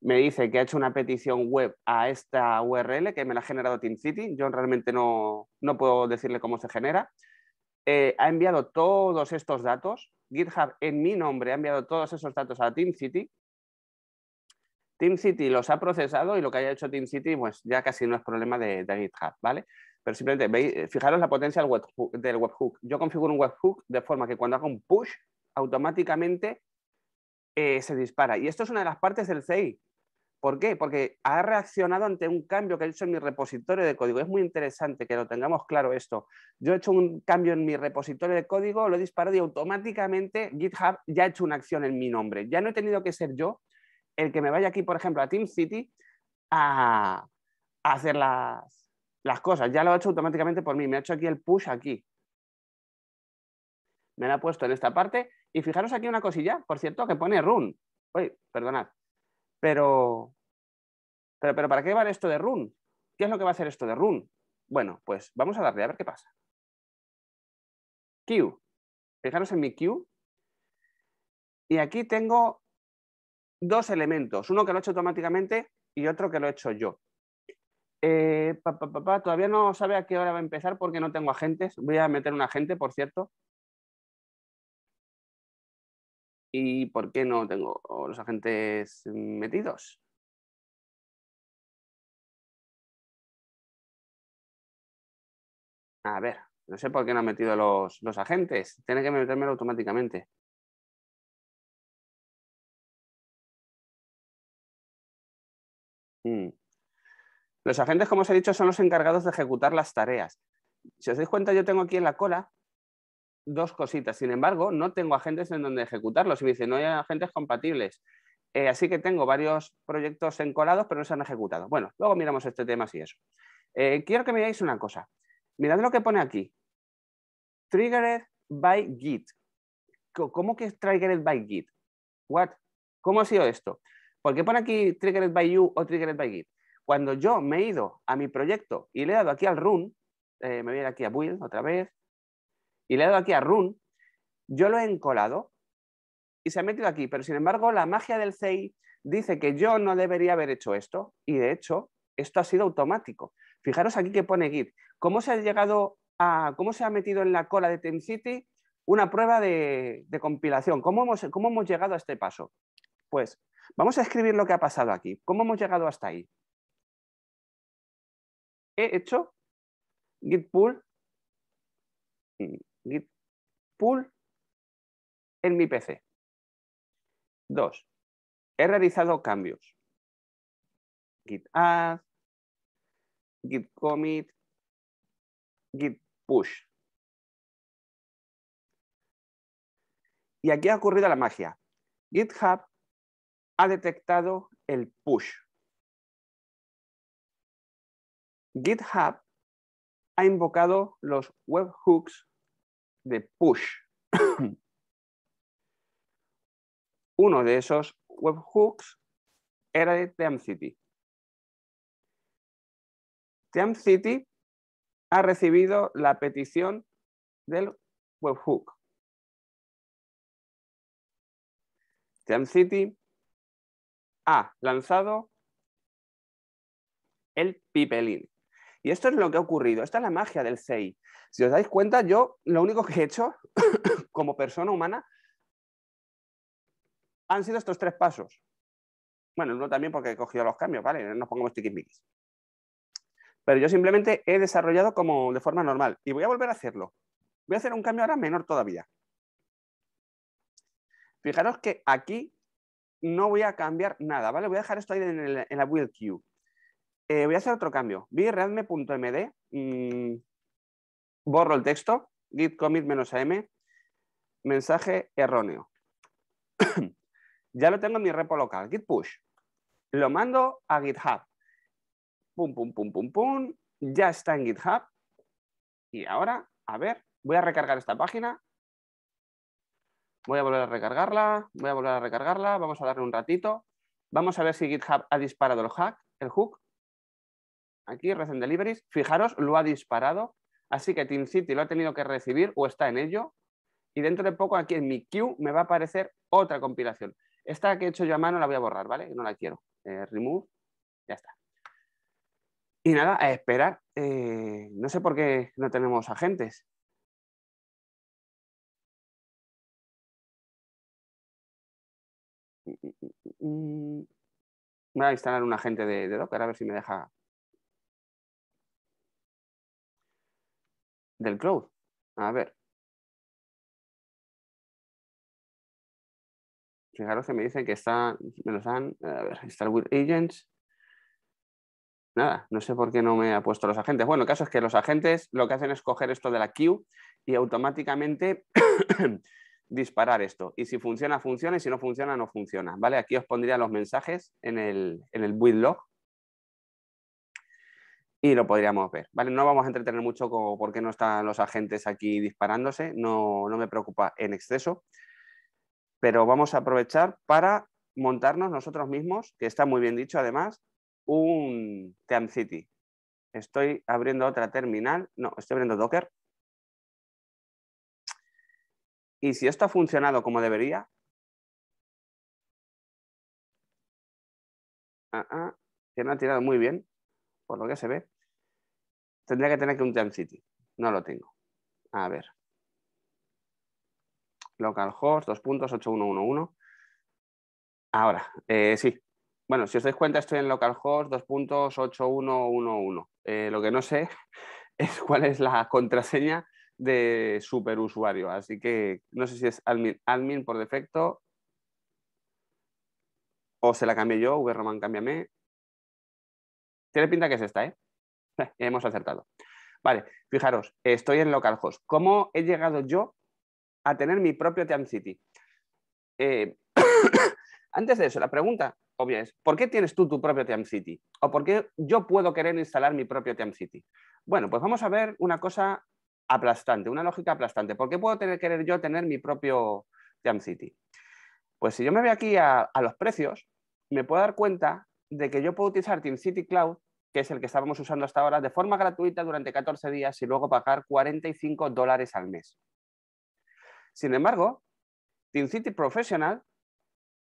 me dice que ha hecho una petición web a esta URL que me la ha generado TeamCity. Yo realmente no, no puedo decirle cómo se genera. Eh, ha enviado todos estos datos. GitHub en mi nombre ha enviado todos esos datos a TeamCity Team City los ha procesado y lo que haya hecho Team City, pues ya casi no es problema de, GitHub, ¿vale? Pero simplemente, eh, fijaros la potencia del webhook, Yo configuro un webhook de forma que cuando hago un push, automáticamente eh, se dispara. Y esto es una de las partes del CI. ¿Por qué? Porque ha reaccionado ante un cambio que he hecho en mi repositorio de código. Es muy interesante que lo tengamos claro esto. Yo he hecho un cambio en mi repositorio de código, lo he disparado y automáticamente GitHub ya ha hecho una acción en mi nombre. Ya no he tenido que ser yo el que me vaya aquí, por ejemplo, a Team City a, hacer las, cosas. Ya lo ha hecho automáticamente por mí. Me ha hecho aquí el push aquí. Me lo ha puesto en esta parte. Y fijaros aquí una cosilla, por cierto, que pone run. Oye, perdonad. Pero, pero, ¿para qué va esto de run? ¿Qué es lo que va a hacer esto de run? Bueno, pues vamos a darle a ver qué pasa. Q. Fijaros en mi Q. Y aquí tengo dos elementos, uno que lo he hecho automáticamente y otro que lo he hecho yo. Eh, todavía no sabe a qué hora va a empezar porque no tengo agentes. Voy a meter un agente, por cierto. ¿Y por qué no tengo los agentes metidos? A ver, no sé por qué no han metido los, los agentes. Tiene que meterme automáticamente. Mm. Los agentes, como os he dicho, son los encargados de ejecutar las tareas. Si os dais cuenta, yo tengo aquí en la cola dos cositas. Sin embargo, no tengo agentes en donde ejecutarlos. Y me dicen, no hay agentes compatibles. Eh, así que tengo varios proyectos encolados, pero no se han ejecutado. Bueno, luego miramos este tema si eso. Eh, quiero que me digáis una cosa. Mirad lo que pone aquí. Triggered by Git. ¿Cómo que es triggered by Git? What? ¿Cómo ha sido esto? ¿Por qué pone aquí triggered by you o triggered by git? Cuando yo me he ido a mi proyecto y le he dado aquí al run, eh, me viene aquí a build otra vez, y le he dado aquí a run, yo lo he encolado y se ha metido aquí. Pero sin embargo, la magia del CI dice que yo no debería haber hecho esto y de hecho, esto ha sido automático. Fijaros aquí que pone git. ¿Cómo se ha llegado a, cómo se ha metido en la cola de TenCity una prueba de, compilación? ¿Cómo hemos llegado a este paso? Pues Vamos a escribir lo que ha pasado aquí. ¿Cómo hemos llegado hasta ahí? He hecho git pull, git pull en mi PC. Dos, he realizado cambios. Git add, git commit, git push. Y aquí ha ocurrido la magia. GitHub ha detectado el push. GitHub ha invocado los webhooks de push. Uno de esos webhooks era de ThemeCity. ThemeCity ha recibido la petición del webhook ha lanzado el pipelín. Y esto es lo que ha ocurrido, esta es la magia del CI. Si os dais cuenta, yo lo único que he hecho como persona humana han sido estos tres pasos. Bueno, uno también porque he cogido los cambios, ¿vale? No nos pongamos tiquismiquis. Pero yo simplemente he desarrollado como de forma normal y voy a volver a hacerlo. Voy a hacer un cambio ahora menor todavía. Fijaros que aquí no voy a cambiar nada, ¿vale? Voy a dejar esto ahí en, la build queue. Eh, voy a hacer otro cambio. Vi mm, borro el texto, git commit -am, mensaje erróneo. ya lo tengo en mi repo local, git push. Lo mando a GitHub. Pum, pum, pum, pum, pum. Ya está en GitHub. Y ahora, a ver, voy a recargar esta página voy a volver a recargarla, voy a volver a recargarla, vamos a darle un ratito, vamos a ver si GitHub ha disparado el, hack, el hook, aquí, recent deliveries, fijaros, lo ha disparado, así que TeamCity lo ha tenido que recibir o está en ello, y dentro de poco aquí en mi queue me va a aparecer otra compilación. Esta que he hecho yo a mano la voy a borrar, ¿vale? No la quiero. Eh, remove, ya está. Y nada, a esperar. Eh, no sé por qué no tenemos agentes. Mm, voy a instalar un agente de, Docker a ver si me deja del cloud. A ver. Fijaros que me dicen que está, me los han, eh, a ver, install with agents. Nada, no sé por qué no me ha puesto los agentes. Bueno, el caso es que los agentes lo que hacen es coger esto de la queue y automáticamente disparar esto. Y si funciona, funciona, y si no funciona, no funciona. ¿vale? Aquí os pondría los mensajes en el, en el build log y lo podríamos ver. ¿vale? No vamos a entretener mucho con por qué no están los agentes aquí disparándose, no, no me preocupa en exceso, pero vamos a aprovechar para montarnos nosotros mismos, que está muy bien dicho además, un Team City. Estoy abriendo otra terminal, no, estoy abriendo Docker y si esto ha funcionado como debería, ah, ah, que no ha tirado muy bien, por lo que se ve, tendría que tener que un time city. No lo tengo. A ver. Localhost, 2.8111 Ahora, eh, sí. Bueno, si os dais cuenta, estoy en localhost 2.8111. Eh, lo que no sé es cuál es la contraseña de superusuario. Así que no sé si es admin, por defecto o se la cambié yo, VRoman cámbiame. Tiene pinta que es esta, ¿eh? Hemos acertado. Vale, fijaros, estoy en localhost. ¿Cómo he llegado yo a tener mi propio TeamCity? Eh, antes de eso, la pregunta obvia es, ¿por qué tienes tú tu propio TeamCity? ¿O por qué yo puedo querer instalar mi propio TeamCity? Bueno, pues vamos a ver una cosa aplastante, una lógica aplastante. ¿Por qué puedo tener, querer yo tener mi propio Jam City? Pues si yo me veo aquí a, a los precios, me puedo dar cuenta de que yo puedo utilizar TeamCity Cloud, que es el que estábamos usando hasta ahora, de forma gratuita durante 14 días y luego pagar 45 dólares al mes. Sin embargo, TeamCity Professional,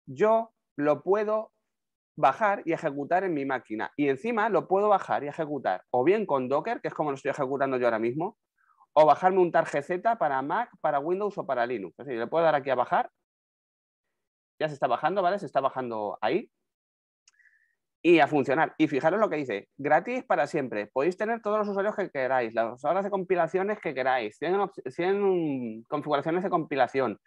yo lo puedo bajar y ejecutar en mi máquina. Y encima lo puedo bajar y ejecutar o bien con Docker, que es como lo estoy ejecutando yo ahora mismo, o bajarme un tarjeta para Mac, para Windows o para Linux. decir, le puedo dar aquí a bajar. Ya se está bajando, ¿vale? Se está bajando ahí. Y a funcionar. Y fijaros lo que dice, gratis para siempre. Podéis tener todos los usuarios que queráis, las horas de compilaciones que queráis, 100, configuraciones de compilación,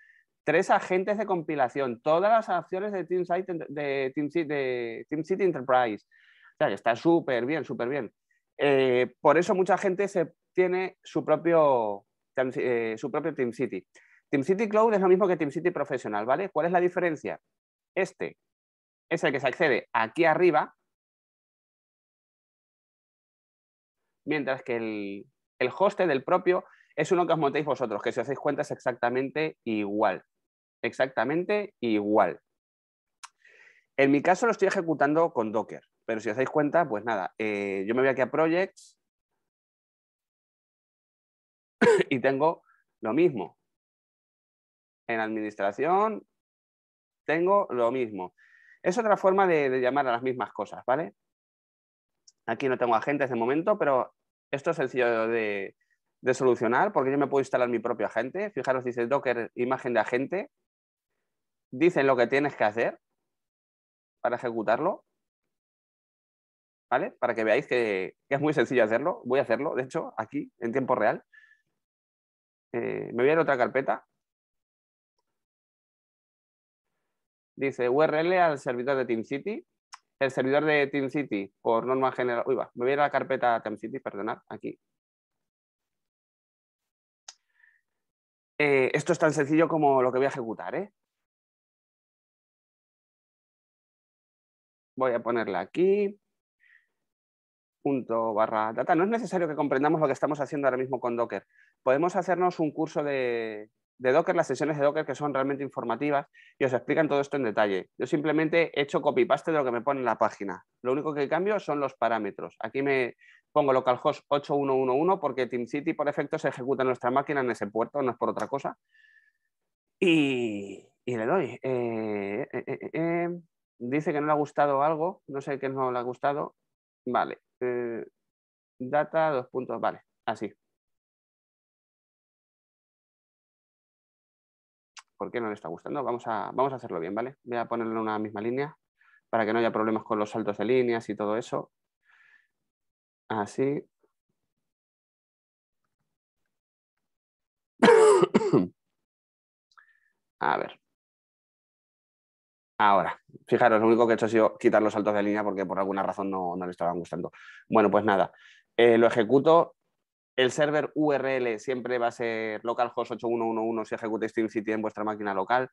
tres agentes de compilación, todas las opciones de Site de, Team, de Enterprise. O sea, que está súper bien, súper bien. Eh, por eso mucha gente se tiene su propio, Team eh, su propio City Cloud es lo mismo que Team City Profesional, ¿vale? ¿Cuál es la diferencia? Este es el que se accede aquí arriba, mientras que el, el hoste del propio es uno que os montéis vosotros, que si os hacéis cuenta es exactamente igual. Exactamente igual. En mi caso lo estoy ejecutando con Docker, pero si os hacéis cuenta, pues nada, eh, yo me voy aquí a Projects, y tengo lo mismo. En administración tengo lo mismo. Es otra forma de, llamar a las mismas cosas, ¿vale? Aquí no tengo agentes de momento, pero esto es sencillo de, solucionar porque yo me puedo instalar mi propio agente. Fijaros, dice Docker, imagen de agente. Dicen lo que tienes que hacer para ejecutarlo. ¿Vale? Para que veáis que es muy sencillo hacerlo. Voy a hacerlo, de hecho, aquí, en tiempo real. Eh, me voy a ir a otra carpeta. Dice URL al servidor de TeamCity. El servidor de TeamCity, por norma general... Uy, va, me voy a la carpeta TeamCity, perdonad, aquí. Eh, esto es tan sencillo como lo que voy a ejecutar. ¿eh? Voy a ponerla aquí barra data. No es necesario que comprendamos lo que estamos haciendo ahora mismo con Docker. Podemos hacernos un curso de, Docker, las sesiones de Docker que son realmente informativas y os explican todo esto en detalle. Yo simplemente he hecho copy-paste de lo que me pone en la página. Lo único que cambio son los parámetros. Aquí me pongo localhost 8111 porque TeamCity por efecto se ejecuta en nuestra máquina en ese puerto, no es por otra cosa. Y, le doy. Eh, eh, eh, dice que no le ha gustado algo, no sé qué no le ha gustado. Vale, eh, data, dos puntos, vale, así. ¿Por qué no le está gustando? Vamos a, vamos a hacerlo bien, ¿vale? Voy a ponerlo en una misma línea para que no haya problemas con los saltos de líneas y todo eso. Así. a ver. Ahora, fijaros, lo único que he hecho ha sido quitar los saltos de línea porque por alguna razón no, le estaban gustando. Bueno, pues nada, eh, lo ejecuto. El server URL siempre va a ser localhost 8111 si ejecutáis City en vuestra máquina local.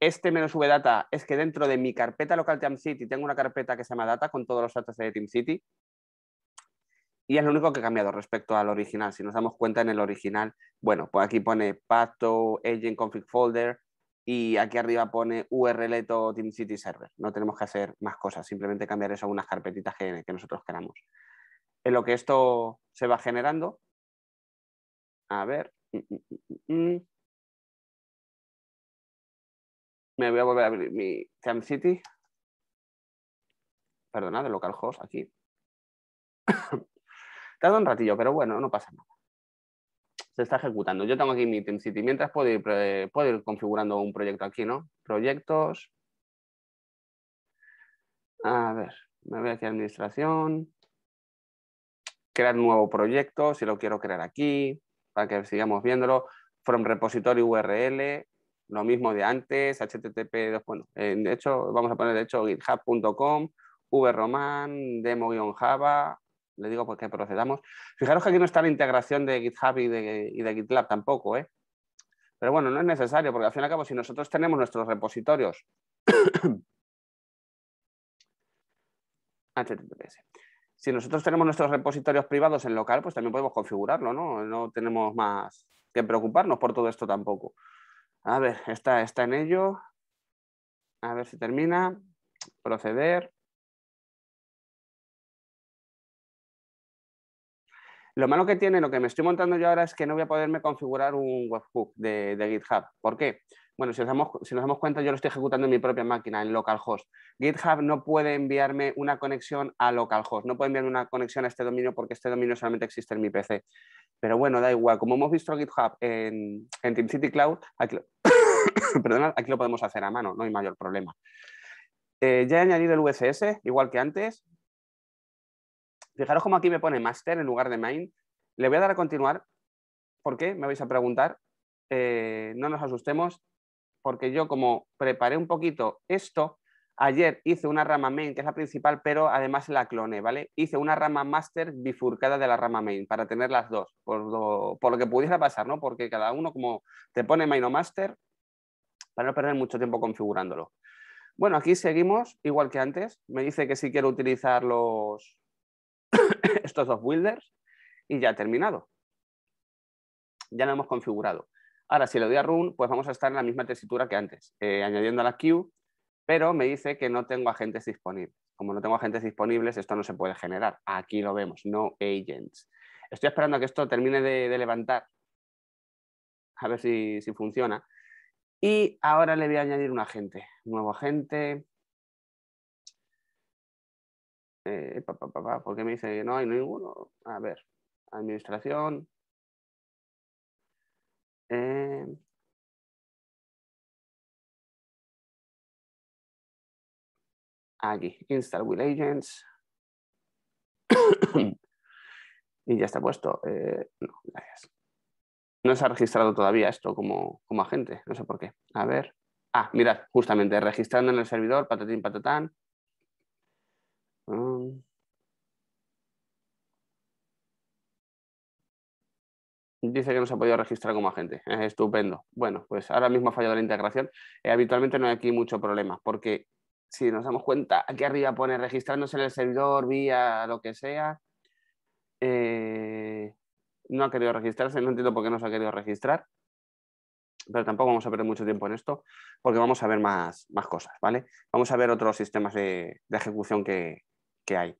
Este menos vdata es que dentro de mi carpeta local TeamCity tengo una carpeta que se llama data con todos los datos de TeamCity. Y es lo único que he cambiado respecto al original. Si nos damos cuenta en el original, bueno, pues aquí pone Pacto, agent config folder, y aquí arriba pone URL to Team City Server. No tenemos que hacer más cosas, simplemente cambiar eso a unas carpetitas que, nosotros queramos. En lo que esto se va generando, a ver, mm, mm, mm, me voy a volver a abrir mi TeamCity. City. de localhost aquí. dado un ratillo, pero bueno, no pasa nada se está ejecutando. Yo tengo aquí mi TeamCity. Mientras puedo ir, configurando un proyecto aquí, ¿no? Proyectos. A ver, me voy aquí a administración. Crear nuevo proyecto, si lo quiero crear aquí, para que sigamos viéndolo. From repository URL, lo mismo de antes, http, bueno, de hecho, vamos a poner de hecho github.com, vroman, demo-java, le digo porque pues procedamos. Fijaros que aquí no está la integración de GitHub y de, GitLab tampoco, ¿eh? Pero bueno, no es necesario, porque al fin y al cabo, si nosotros tenemos nuestros repositorios HTTPS. Si nosotros tenemos nuestros repositorios privados en local, pues también podemos configurarlo, ¿no? No tenemos más que preocuparnos por todo esto tampoco. A ver, está, está en ello. A ver si termina. Proceder. Lo malo que tiene, lo que me estoy montando yo ahora es que no voy a poderme configurar un webhook de, GitHub. ¿Por qué? Bueno, si nos, damos, si nos, cuenta, yo lo estoy ejecutando en mi propia máquina, en localhost. GitHub no puede enviarme una conexión a localhost, no puede enviarme una conexión a este dominio porque este dominio solamente existe en mi PC. Pero bueno, da igual. Como hemos visto GitHub en, en TeamCity Cloud, aquí, lo podemos hacer a mano, no hay mayor problema. Eh, ya he añadido el VCS, igual que antes. Fijaros como aquí me pone master en lugar de main. Le voy a dar a continuar. ¿Por qué? Me vais a preguntar. Eh, no nos asustemos, porque yo como preparé un poquito esto, ayer hice una rama main, que es la principal, pero además la cloné ¿vale? Hice una rama master bifurcada de la rama main para tener las dos, por lo, por lo que pudiera pasar, ¿no? Porque cada uno como te pone main o master, para no perder mucho tiempo configurándolo. Bueno, aquí seguimos igual que antes. Me dice que si quiero utilizar los, estos dos builders y ya ha terminado. Ya lo hemos configurado. Ahora, si le doy a run, pues vamos a estar en la misma tesitura que antes, eh, añadiendo a la queue, pero me dice que no tengo agentes disponibles. Como no tengo agentes disponibles, esto no se puede generar. Aquí lo vemos, no agents. Estoy esperando a que esto termine de, levantar, a ver si, si funciona. Y ahora le voy a añadir un agente, nuevo agente, eh, ¿Por qué me dice que no hay ninguno? A ver, administración. Eh, aquí, Install with Agents. y ya está puesto. Eh, no, gracias. No se ha registrado todavía esto como, como agente, no sé por qué. A ver. Ah, mirad, justamente registrando en el servidor, patatín, patatán. Dice que no se ha podido registrar como agente. Es estupendo. Bueno, pues ahora mismo ha fallado la integración. Eh, habitualmente no hay aquí mucho problema, porque si nos damos cuenta, aquí arriba pone registrándose en el servidor vía lo que sea. Eh, no ha querido registrarse, no entiendo por qué no se ha querido registrar, pero tampoco vamos a perder mucho tiempo en esto, porque vamos a ver más, cosas, ¿vale? Vamos a ver otros sistemas de, ejecución que, que hay.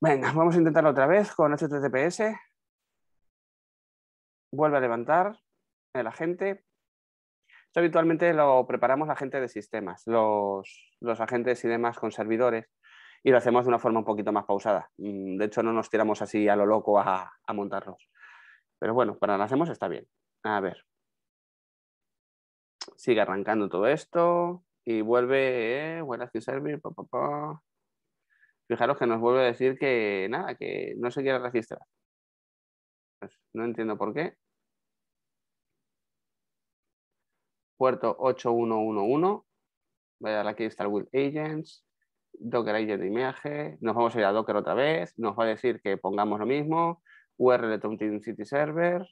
Venga, vamos a intentarlo otra vez con HTTPS vuelve a levantar el agente. habitualmente lo preparamos la gente de sistemas, los, agentes y demás con servidores, y lo hacemos de una forma un poquito más pausada. Mm, de hecho, no nos tiramos así a lo loco a, montarlos. Pero bueno, para lo hacemos está bien. A ver. Sigue arrancando todo esto y vuelve, eh, Fijaros que nos vuelve a decir que nada, que no se quiere registrar. Pues, no entiendo por qué. Puerto 8111. Voy a dar aquí Install with Agents. Docker Agent Image. Nos vamos a ir a Docker otra vez. Nos va a decir que pongamos lo mismo. URL Tomtin City Server.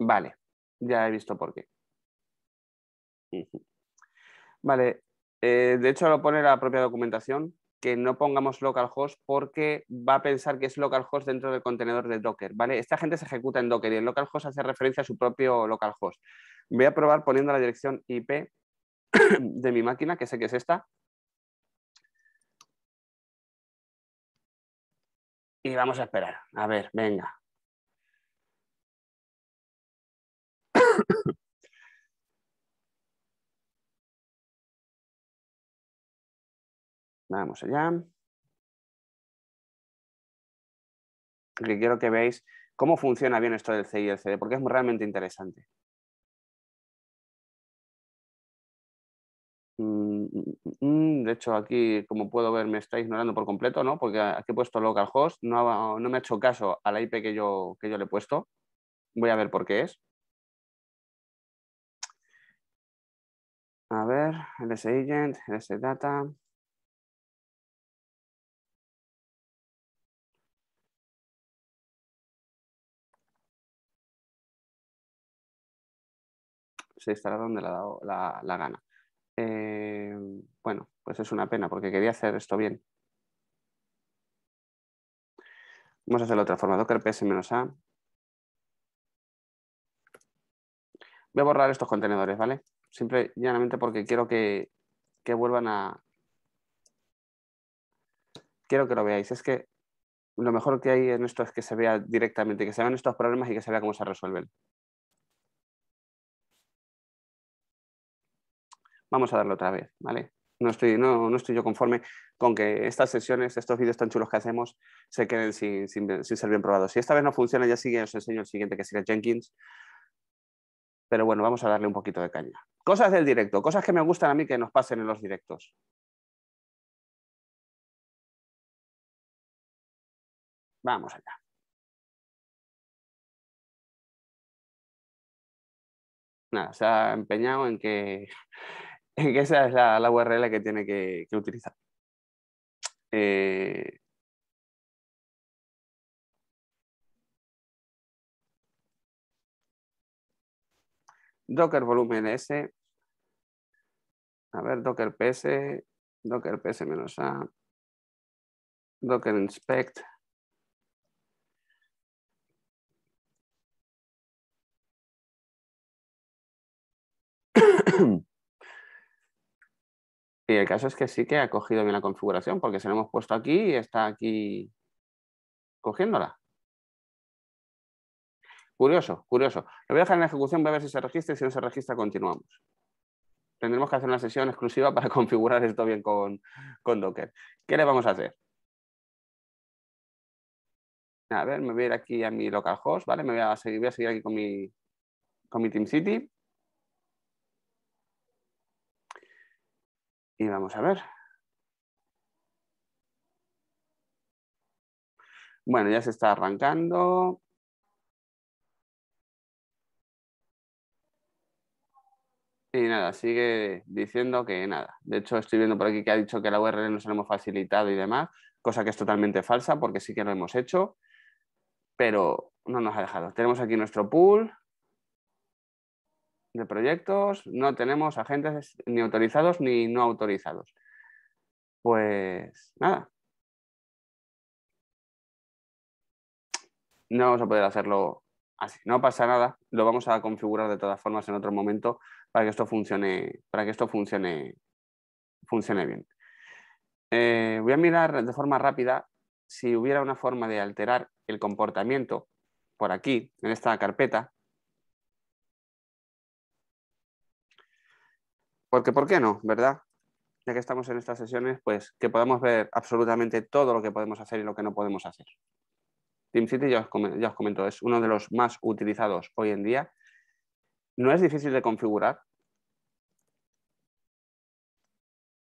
Vale, ya he visto por qué. Vale, eh, de hecho, lo pone la propia documentación, que no pongamos localhost porque va a pensar que es localhost dentro del contenedor de Docker, ¿vale? Esta gente se ejecuta en Docker y el localhost hace referencia a su propio localhost. Voy a probar poniendo la dirección IP de mi máquina, que sé que es esta. Y vamos a esperar. A ver, venga. Vamos allá. Que quiero que veáis cómo funciona bien esto del C y el CD, porque es realmente interesante. Mm, mm, mm, De hecho, aquí, como puedo ver, me está ignorando por completo, ¿no? Porque aquí he puesto localhost, no, no me ha hecho caso a la IP que yo, que yo le he puesto. Voy a ver por qué es. A ver, LS Agent, ese Data. se estará donde le ha dado la, gana. Eh, bueno, pues es una pena porque quería hacer esto bien. Vamos a hacerlo de otra forma, docker ps-a. Voy a borrar estos contenedores, ¿vale? Simple llanamente porque quiero que, que vuelvan a... Quiero que lo veáis. Es que lo mejor que hay en esto es que se vea directamente, que se vean estos problemas y que se vea cómo se resuelven. vamos a darle otra vez, ¿vale? No estoy, no, estoy yo conforme con que estas sesiones, estos vídeos tan chulos que hacemos, se queden sin, ser bien probados. Si esta vez no funciona, ya sigue, os enseño el siguiente, que será Jenkins. Pero bueno, vamos a darle un poquito de caña. Cosas del directo, cosas que me gustan a mí que nos pasen en los directos. Vamos allá. Nada, se ha empeñado en que esa es la, URL que tiene que, utilizar. Eh, Docker volumen S. A ver, Docker PS, Docker PS-A, Docker inspect. Y el caso es que sí que ha cogido bien la configuración, porque se lo hemos puesto aquí y está aquí cogiéndola. Curioso, curioso. Lo voy a dejar en la ejecución, voy a ver si se registra y si no se registra continuamos. Tendremos que hacer una sesión exclusiva para configurar esto bien con, con Docker. ¿Qué le vamos a hacer? A ver, me voy a ir aquí a mi localhost, ¿vale? Me voy a seguir, voy a seguir aquí con mi, con mi Y vamos a ver. Bueno, ya se está arrancando. Y nada, sigue diciendo que nada. De hecho, estoy viendo por aquí que ha dicho que la URL nos la hemos facilitado y demás, cosa que es totalmente falsa porque sí que lo hemos hecho, pero no nos ha dejado. Tenemos aquí nuestro pool, de proyectos, no tenemos agentes ni autorizados ni no autorizados. Pues nada. No vamos a poder hacerlo así. No pasa nada. Lo vamos a configurar de todas formas en otro momento para que esto funcione, para que esto funcione, funcione bien. Eh, voy a mirar de forma rápida si hubiera una forma de alterar el comportamiento por aquí, en esta carpeta, Porque, ¿por qué no? ¿Verdad? Ya que estamos en estas sesiones, pues que podamos ver absolutamente todo lo que podemos hacer y lo que no podemos hacer. TeamCity, ya os, ya os comento, es uno de los más utilizados hoy en día. No es difícil de configurar,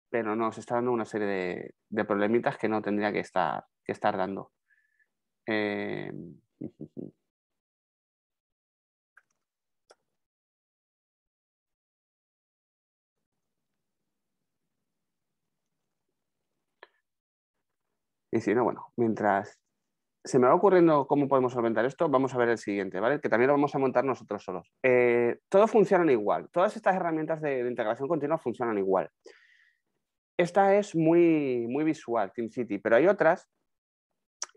pero nos está dando una serie de, problemitas que no tendría que estar, que estar dando. Eh... Y si no, bueno, mientras se me va ocurriendo cómo podemos solventar esto, vamos a ver el siguiente, ¿vale? Que también lo vamos a montar nosotros solos. Eh, todo todos funcionan igual, todas estas herramientas de, integración continua funcionan igual. Esta es muy, muy visual, TeamCity, pero hay otras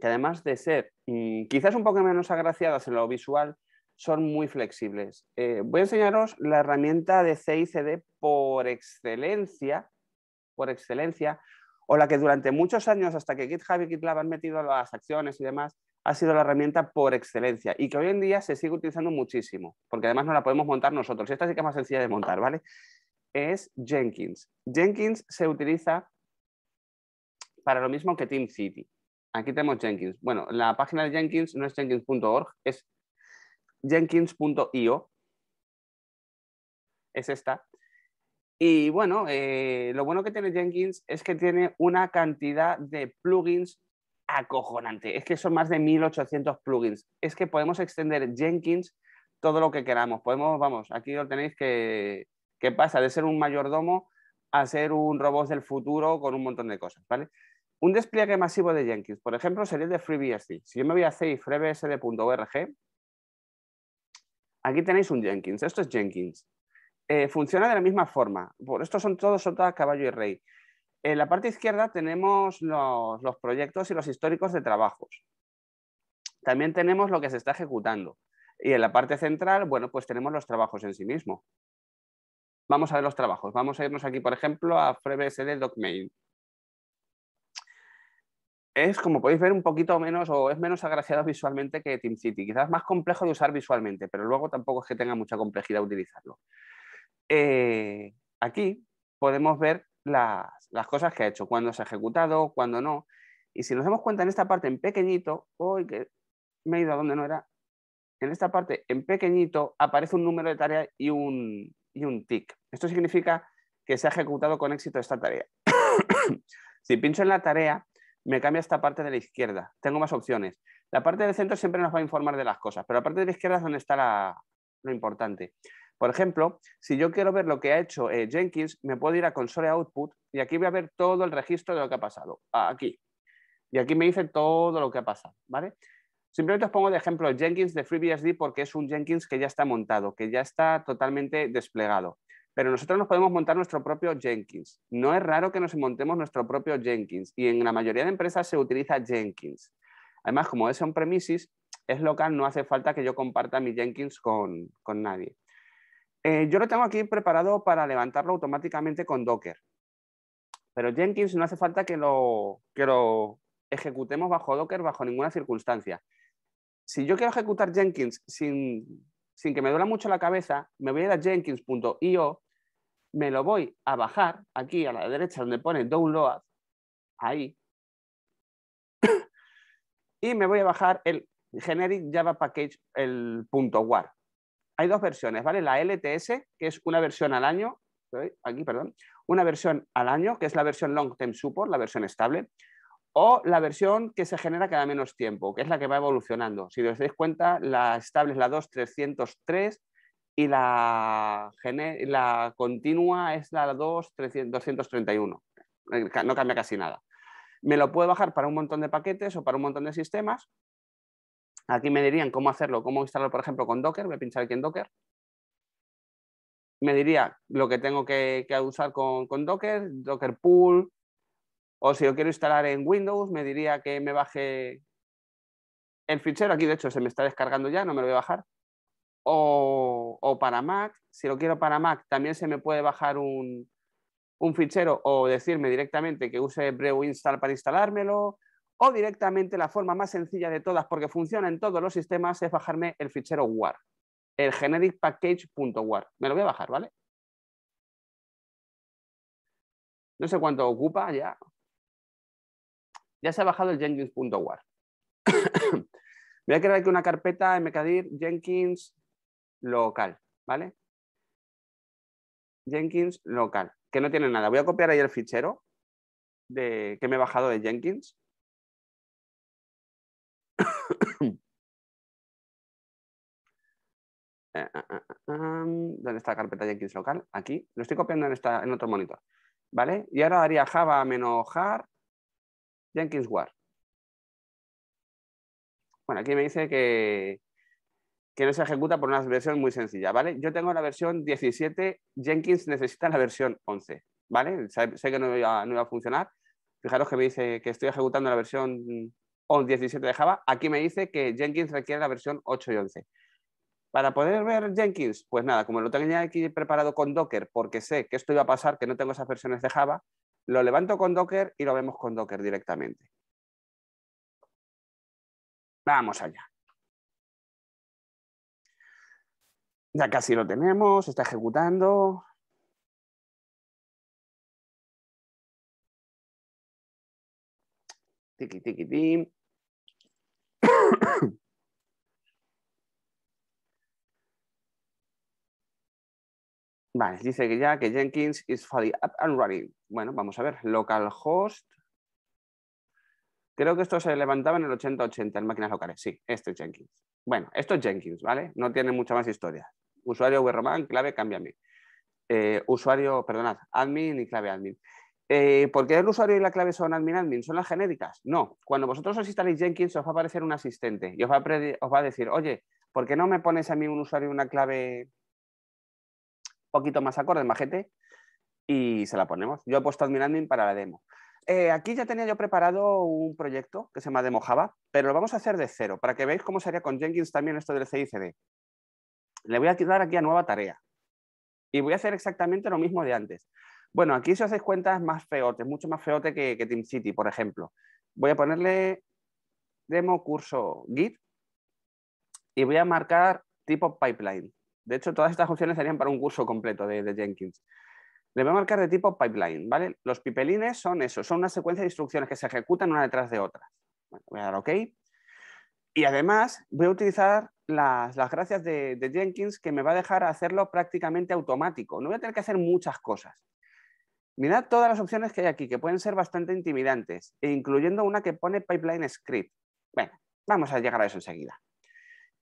que además de ser mm, quizás un poco menos agraciadas en lo visual, son muy flexibles. Eh, voy a enseñaros la herramienta de CICD por excelencia, por excelencia, o la que durante muchos años, hasta que GitHub y GitLab han metido las acciones y demás, ha sido la herramienta por excelencia y que hoy en día se sigue utilizando muchísimo, porque además no la podemos montar nosotros. y Esta sí que es más sencilla de montar, ¿vale? Es Jenkins. Jenkins se utiliza para lo mismo que Team City. Aquí tenemos Jenkins. Bueno, la página de Jenkins no es jenkins.org, es jenkins.io. Es esta. Y bueno, eh, lo bueno que tiene Jenkins es que tiene una cantidad de plugins acojonante. Es que son más de 1800 plugins. Es que podemos extender Jenkins todo lo que queramos. Podemos, vamos, aquí lo tenéis que, pasa de ser un mayordomo a ser un robot del futuro con un montón de cosas, ¿vale? Un despliegue masivo de Jenkins, por ejemplo, sería de FreeBSD. Si yo me voy a freebsd.org, aquí tenéis un Jenkins. Esto es Jenkins. Eh, funciona de la misma forma. Por esto son todos todas caballo y rey. En la parte izquierda tenemos los, proyectos y los históricos de trabajos. También tenemos lo que se está ejecutando. Y en la parte central, bueno, pues tenemos los trabajos en sí mismo. Vamos a ver los trabajos. Vamos a irnos aquí, por ejemplo, a FreeBSD DocMain Es, como podéis ver, un poquito menos o es menos agraciado visualmente que TeamCity. Quizás más complejo de usar visualmente, pero luego tampoco es que tenga mucha complejidad utilizarlo. Eh, aquí podemos ver las, cosas que ha hecho, cuando se ha ejecutado, cuando no. Y si nos damos cuenta en esta parte en pequeñito, hoy que me he ido a donde no era, en esta parte en pequeñito aparece un número de tarea y un, tick. Esto significa que se ha ejecutado con éxito esta tarea. si pincho en la tarea, me cambia esta parte de la izquierda. Tengo más opciones. La parte del centro siempre nos va a informar de las cosas, pero la parte de la izquierda es donde está lo importante. Por ejemplo, si yo quiero ver lo que ha hecho eh, Jenkins, me puedo ir a console output y aquí voy a ver todo el registro de lo que ha pasado. Ah, aquí. Y aquí me dice todo lo que ha pasado, ¿vale? Simplemente os pongo de ejemplo Jenkins de FreeBSD porque es un Jenkins que ya está montado, que ya está totalmente desplegado. Pero nosotros nos podemos montar nuestro propio Jenkins. No es raro que nos montemos nuestro propio Jenkins y en la mayoría de empresas se utiliza Jenkins. Además, como es on-premises, es local, no hace falta que yo comparta mi Jenkins con nadie. Eh, yo lo tengo aquí preparado para levantarlo automáticamente con Docker, pero Jenkins no hace falta que lo, ejecutemos bajo Docker bajo ninguna circunstancia. Si yo quiero ejecutar Jenkins sin, que me duela mucho la cabeza, me voy a ir a jenkins.io, me lo voy a bajar aquí a la derecha donde pone download, ahí, y me voy a bajar el generic java package, el .war hay dos versiones, ¿vale? La LTS, que es una versión al año, aquí, perdón, una versión al año, que es la versión Long Term Support, la versión estable, o la versión que se genera cada menos tiempo, que es la que va evolucionando. Si os dais cuenta, la estable es la 2303 y la, la continua es la 2231. Eh, no cambia casi nada. Me lo puedo bajar para un montón de paquetes o para un montón de sistemas Aquí me dirían cómo hacerlo, cómo instalarlo, por ejemplo, con Docker. Voy a pinchar aquí en Docker. Me diría lo que tengo que, usar con, Docker, Docker Pool. O si lo quiero instalar en Windows, me diría que me baje el fichero. Aquí, de hecho, se me está descargando ya, no me lo voy a bajar. O, para Mac, si lo quiero para Mac, también se me puede bajar un, un fichero o decirme directamente que use Brew Install para instalármelo o directamente la forma más sencilla de todas, porque funciona en todos los sistemas, es bajarme el fichero WAR, el package.war. Me lo voy a bajar, ¿vale? No sé cuánto ocupa ya. Ya se ha bajado el jenkins.war. voy a crear aquí una carpeta mkdir jenkins local, ¿vale? Jenkins local, que no tiene nada. Voy a copiar ahí el fichero de, que me he bajado de Jenkins Eh, eh, eh, em, ¿Dónde está la carpeta Jenkins local? Aquí. Lo estoy copiando en, esta, en otro monitor. ¿Vale? Y ahora daría java -jar Jenkins war. Bueno, aquí me dice que, que no se ejecuta por una versión muy sencilla, ¿vale? Yo tengo la versión 17, Jenkins necesita la versión 11, ¿vale? Sé, que no iba, no iba a funcionar. Fijaros que me dice que estoy ejecutando la versión o 17 de Java. Aquí me dice que Jenkins requiere la versión 8 y 11. Para poder ver Jenkins, pues nada, como lo tenía aquí preparado con Docker, porque sé que esto iba a pasar, que no tengo esas versiones de Java, lo levanto con Docker y lo vemos con Docker directamente. Vamos allá. Ya casi lo tenemos, está ejecutando. Tiki, tiki, tim. Vale, dice que ya que Jenkins is fully up and running. Bueno, vamos a ver. Localhost. Creo que esto se levantaba en el 80-80 en máquinas locales. Sí, este es Jenkins. Bueno, esto es Jenkins, ¿vale? No tiene mucha más historia. Usuario webroman, clave, cámbiame. Eh, usuario, perdonad, admin y clave admin. Eh, ¿Por qué el usuario y la clave son admin admin? ¿Son las genéricas? No. Cuando vosotros os instaléis Jenkins os va a aparecer un asistente y os va a, decir, oye, ¿por qué no me pones a mí un usuario y una clave poquito más acorde, majete? Y se la ponemos. Yo he puesto admin admin para la demo. Eh, aquí ya tenía yo preparado un proyecto que se llama Demo Java, pero lo vamos a hacer de cero, para que veáis cómo sería con Jenkins también esto del CICD. Le voy a dar aquí a nueva tarea. Y voy a hacer exactamente lo mismo de antes. Bueno, aquí si os hacéis es más es mucho más feote que, Team City, por ejemplo. Voy a ponerle demo curso git y voy a marcar tipo pipeline. De hecho, todas estas opciones serían para un curso completo de, Jenkins. Le voy a marcar de tipo pipeline, ¿vale? Los pipelines son eso, son una secuencia de instrucciones que se ejecutan una detrás de otra. voy a dar OK. Y además voy a utilizar las, gracias de, Jenkins que me va a dejar hacerlo prácticamente automático. No voy a tener que hacer muchas cosas. Mirad todas las opciones que hay aquí, que pueden ser bastante intimidantes, e incluyendo una que pone Pipeline Script. Bueno, vamos a llegar a eso enseguida.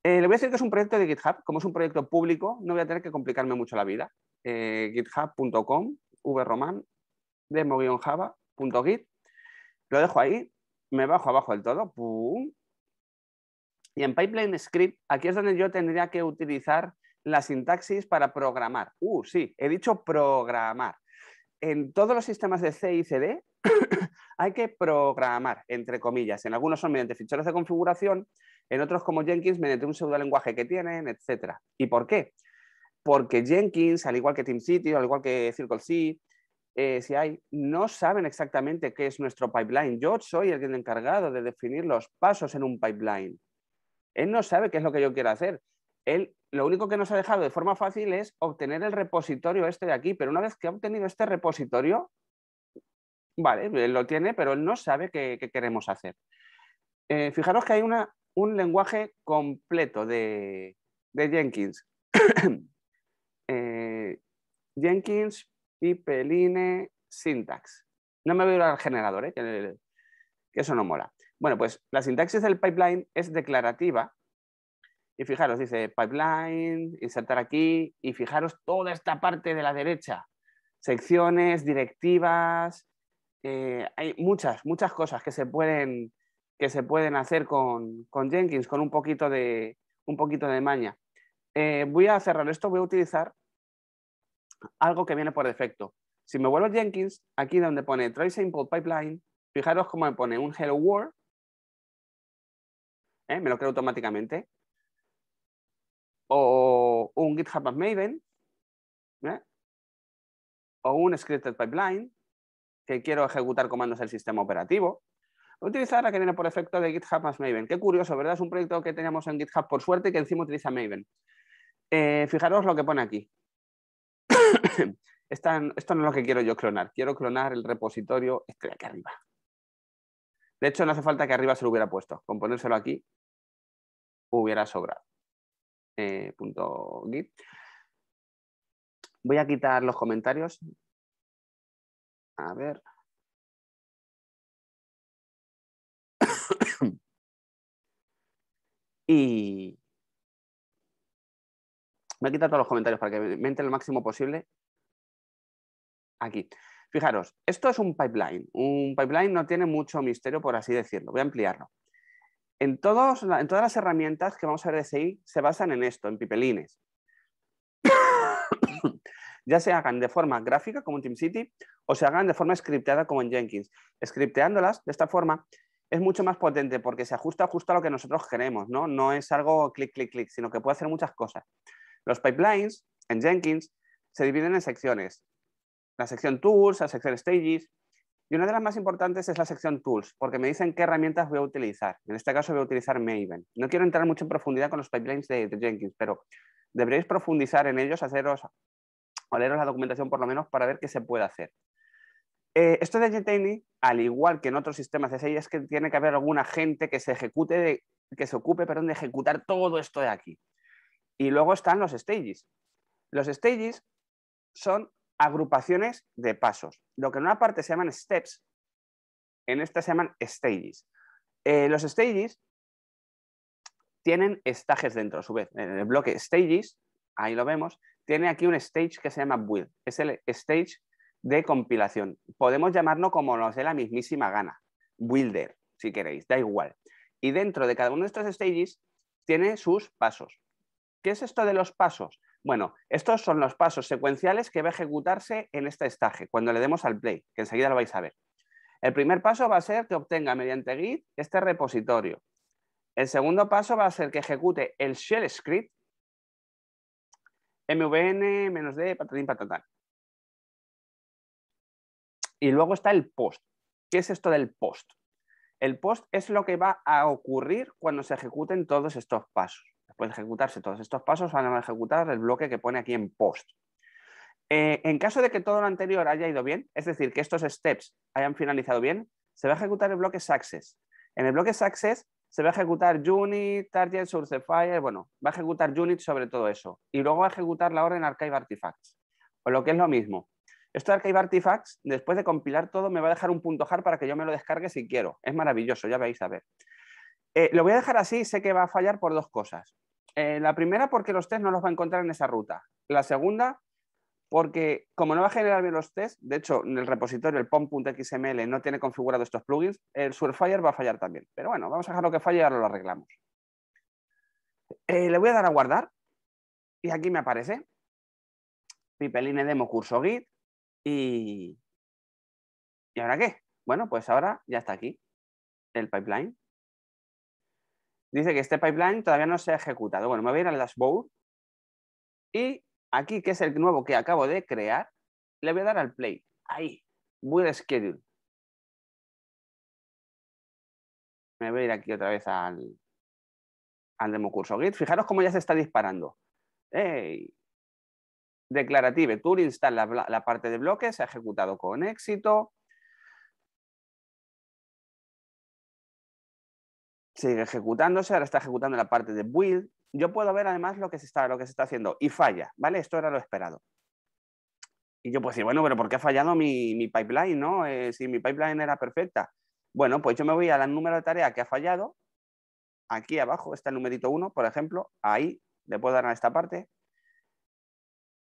Eh, le voy a decir que es un proyecto de GitHub. Como es un proyecto público, no voy a tener que complicarme mucho la vida. Eh, github.com, vroman, demo-java.git. Lo dejo ahí, me bajo abajo del todo. Y en Pipeline Script, aquí es donde yo tendría que utilizar la sintaxis para programar. Uh, sí, he dicho programar en todos los sistemas de C y CD hay que programar, entre comillas. En algunos son mediante ficheros de configuración, en otros como Jenkins mediante un pseudo lenguaje que tienen, etc. ¿Y por qué? Porque Jenkins, al igual que TeamCity, al igual que CircleC, eh, si hay, no saben exactamente qué es nuestro pipeline. Yo soy el encargado de definir los pasos en un pipeline. Él no sabe qué es lo que yo quiero hacer. Él lo único que nos ha dejado de forma fácil es obtener el repositorio este de aquí, pero una vez que ha obtenido este repositorio, vale, él lo tiene, pero él no sabe qué, queremos hacer. Eh, fijaros que hay una, un lenguaje completo de, Jenkins. Eh, Jenkins, pipeline, syntax. No me voy a ir al generador, eh, que eso no mola. Bueno, pues la sintaxis del pipeline es declarativa y fijaros, dice pipeline, insertar aquí, y fijaros toda esta parte de la derecha, secciones, directivas, eh, hay muchas, muchas cosas que se pueden, que se pueden hacer con, Jenkins, con un poquito de, un poquito de maña. Eh, voy a cerrar esto, voy a utilizar algo que viene por defecto. Si me vuelvo a Jenkins, aquí donde pone Trace Simple Pipeline, fijaros cómo me pone un Hello World, ¿eh? me lo creo automáticamente o un GitHub Maven, o un scripted pipeline, que quiero ejecutar comandos del sistema operativo. Voy utilizar la que viene por efecto de GitHub más Maven. Qué curioso, ¿verdad? Es un proyecto que teníamos en GitHub por suerte que encima utiliza Maven. Eh, fijaros lo que pone aquí. esto no es lo que quiero yo clonar. Quiero clonar el repositorio este de aquí arriba. De hecho, no hace falta que arriba se lo hubiera puesto. Con ponérselo aquí hubiera sobrado. Eh, voy a quitar los comentarios. A ver. y voy a quitar todos los comentarios para que me entre el máximo posible. Aquí. Fijaros, esto es un pipeline. Un pipeline no tiene mucho misterio, por así decirlo. Voy a ampliarlo en, todas las herramientas que vamos a ver de CI se basan en esto, en pipelines. ya se hagan de forma gráfica como en TeamCity o se hagan de forma scripteada como en Jenkins. Scripteándolas de esta forma es mucho más potente porque se ajusta justo a lo que nosotros queremos, ¿no? No es algo clic, clic, clic, sino que puede hacer muchas cosas. Los pipelines en Jenkins se dividen en secciones. La sección tools, la sección stages, y una de las más importantes es la sección Tools, porque me dicen qué herramientas voy a utilizar. En este caso voy a utilizar Maven. No quiero entrar mucho en profundidad con los pipelines de, Jenkins, pero deberéis profundizar en ellos, haceros, o leeros la documentación por lo menos para ver qué se puede hacer. Eh, esto de Jenkins al igual que en otros sistemas de CI es que tiene que haber alguna gente que se ejecute, que se ocupe, perdón, de ejecutar todo esto de aquí. Y luego están los stages. Los stages son agrupaciones de pasos. Lo que en una parte se llaman steps, en esta se llaman stages. Eh, los stages tienen estajes dentro, a su vez. En el bloque stages, ahí lo vemos, tiene aquí un stage que se llama build. Es el stage de compilación. Podemos llamarlo como nos dé la mismísima gana. Builder, si queréis, da igual. Y dentro de cada uno de estos stages tiene sus pasos. ¿Qué es esto de los pasos? Bueno, estos son los pasos secuenciales que va a ejecutarse en este estaje, cuando le demos al play, que enseguida lo vais a ver. El primer paso va a ser que obtenga mediante Git este repositorio. El segundo paso va a ser que ejecute el shell script mvn-d patatín patatán. Y luego está el post. ¿Qué es esto del post? El post es lo que va a ocurrir cuando se ejecuten todos estos pasos puede ejecutarse todos estos pasos, van a ejecutar el bloque que pone aquí en post. Eh, en caso de que todo lo anterior haya ido bien, es decir, que estos steps hayan finalizado bien, se va a ejecutar el bloque success. En el bloque success se va a ejecutar unit, target, source fire, bueno, va a ejecutar unit sobre todo eso. Y luego va a ejecutar la orden archive artifacts. O lo que es lo mismo, esto Archive Artifacts, después de compilar todo, me va a dejar un punto .jar para que yo me lo descargue si quiero. Es maravilloso, ya veis a ver. Eh, lo voy a dejar así, sé que va a fallar por dos cosas. Eh, la primera, porque los test no los va a encontrar en esa ruta. La segunda, porque como no va a generar bien los tests, de hecho, en el repositorio, el pom.xml, no tiene configurado estos plugins, el surfire va a fallar también. Pero bueno, vamos a dejar lo que falle y ahora lo arreglamos. Eh, le voy a dar a guardar y aquí me aparece pipeline demo curso git ¿Y ahora qué? Bueno, pues ahora ya está aquí el pipeline. Dice que este pipeline todavía no se ha ejecutado. Bueno, me voy a ir al dashboard y aquí, que es el nuevo que acabo de crear, le voy a dar al play. Ahí, Build Schedule. Me voy a ir aquí otra vez al, demo curso Git. Fijaros cómo ya se está disparando. ¡Ey! Declarative, Tool install, la parte de bloques, se ha ejecutado con éxito. sigue ejecutándose, ahora está ejecutando la parte de build. Yo puedo ver además lo que se está, lo que se está haciendo y falla, ¿vale? Esto era lo esperado. Y yo puedo decir, bueno, pero ¿por qué ha fallado mi, pipeline, no? Eh, si mi pipeline era perfecta. Bueno, pues yo me voy al número de tarea que ha fallado. Aquí abajo está el numerito 1, por ejemplo. Ahí le puedo dar a esta parte.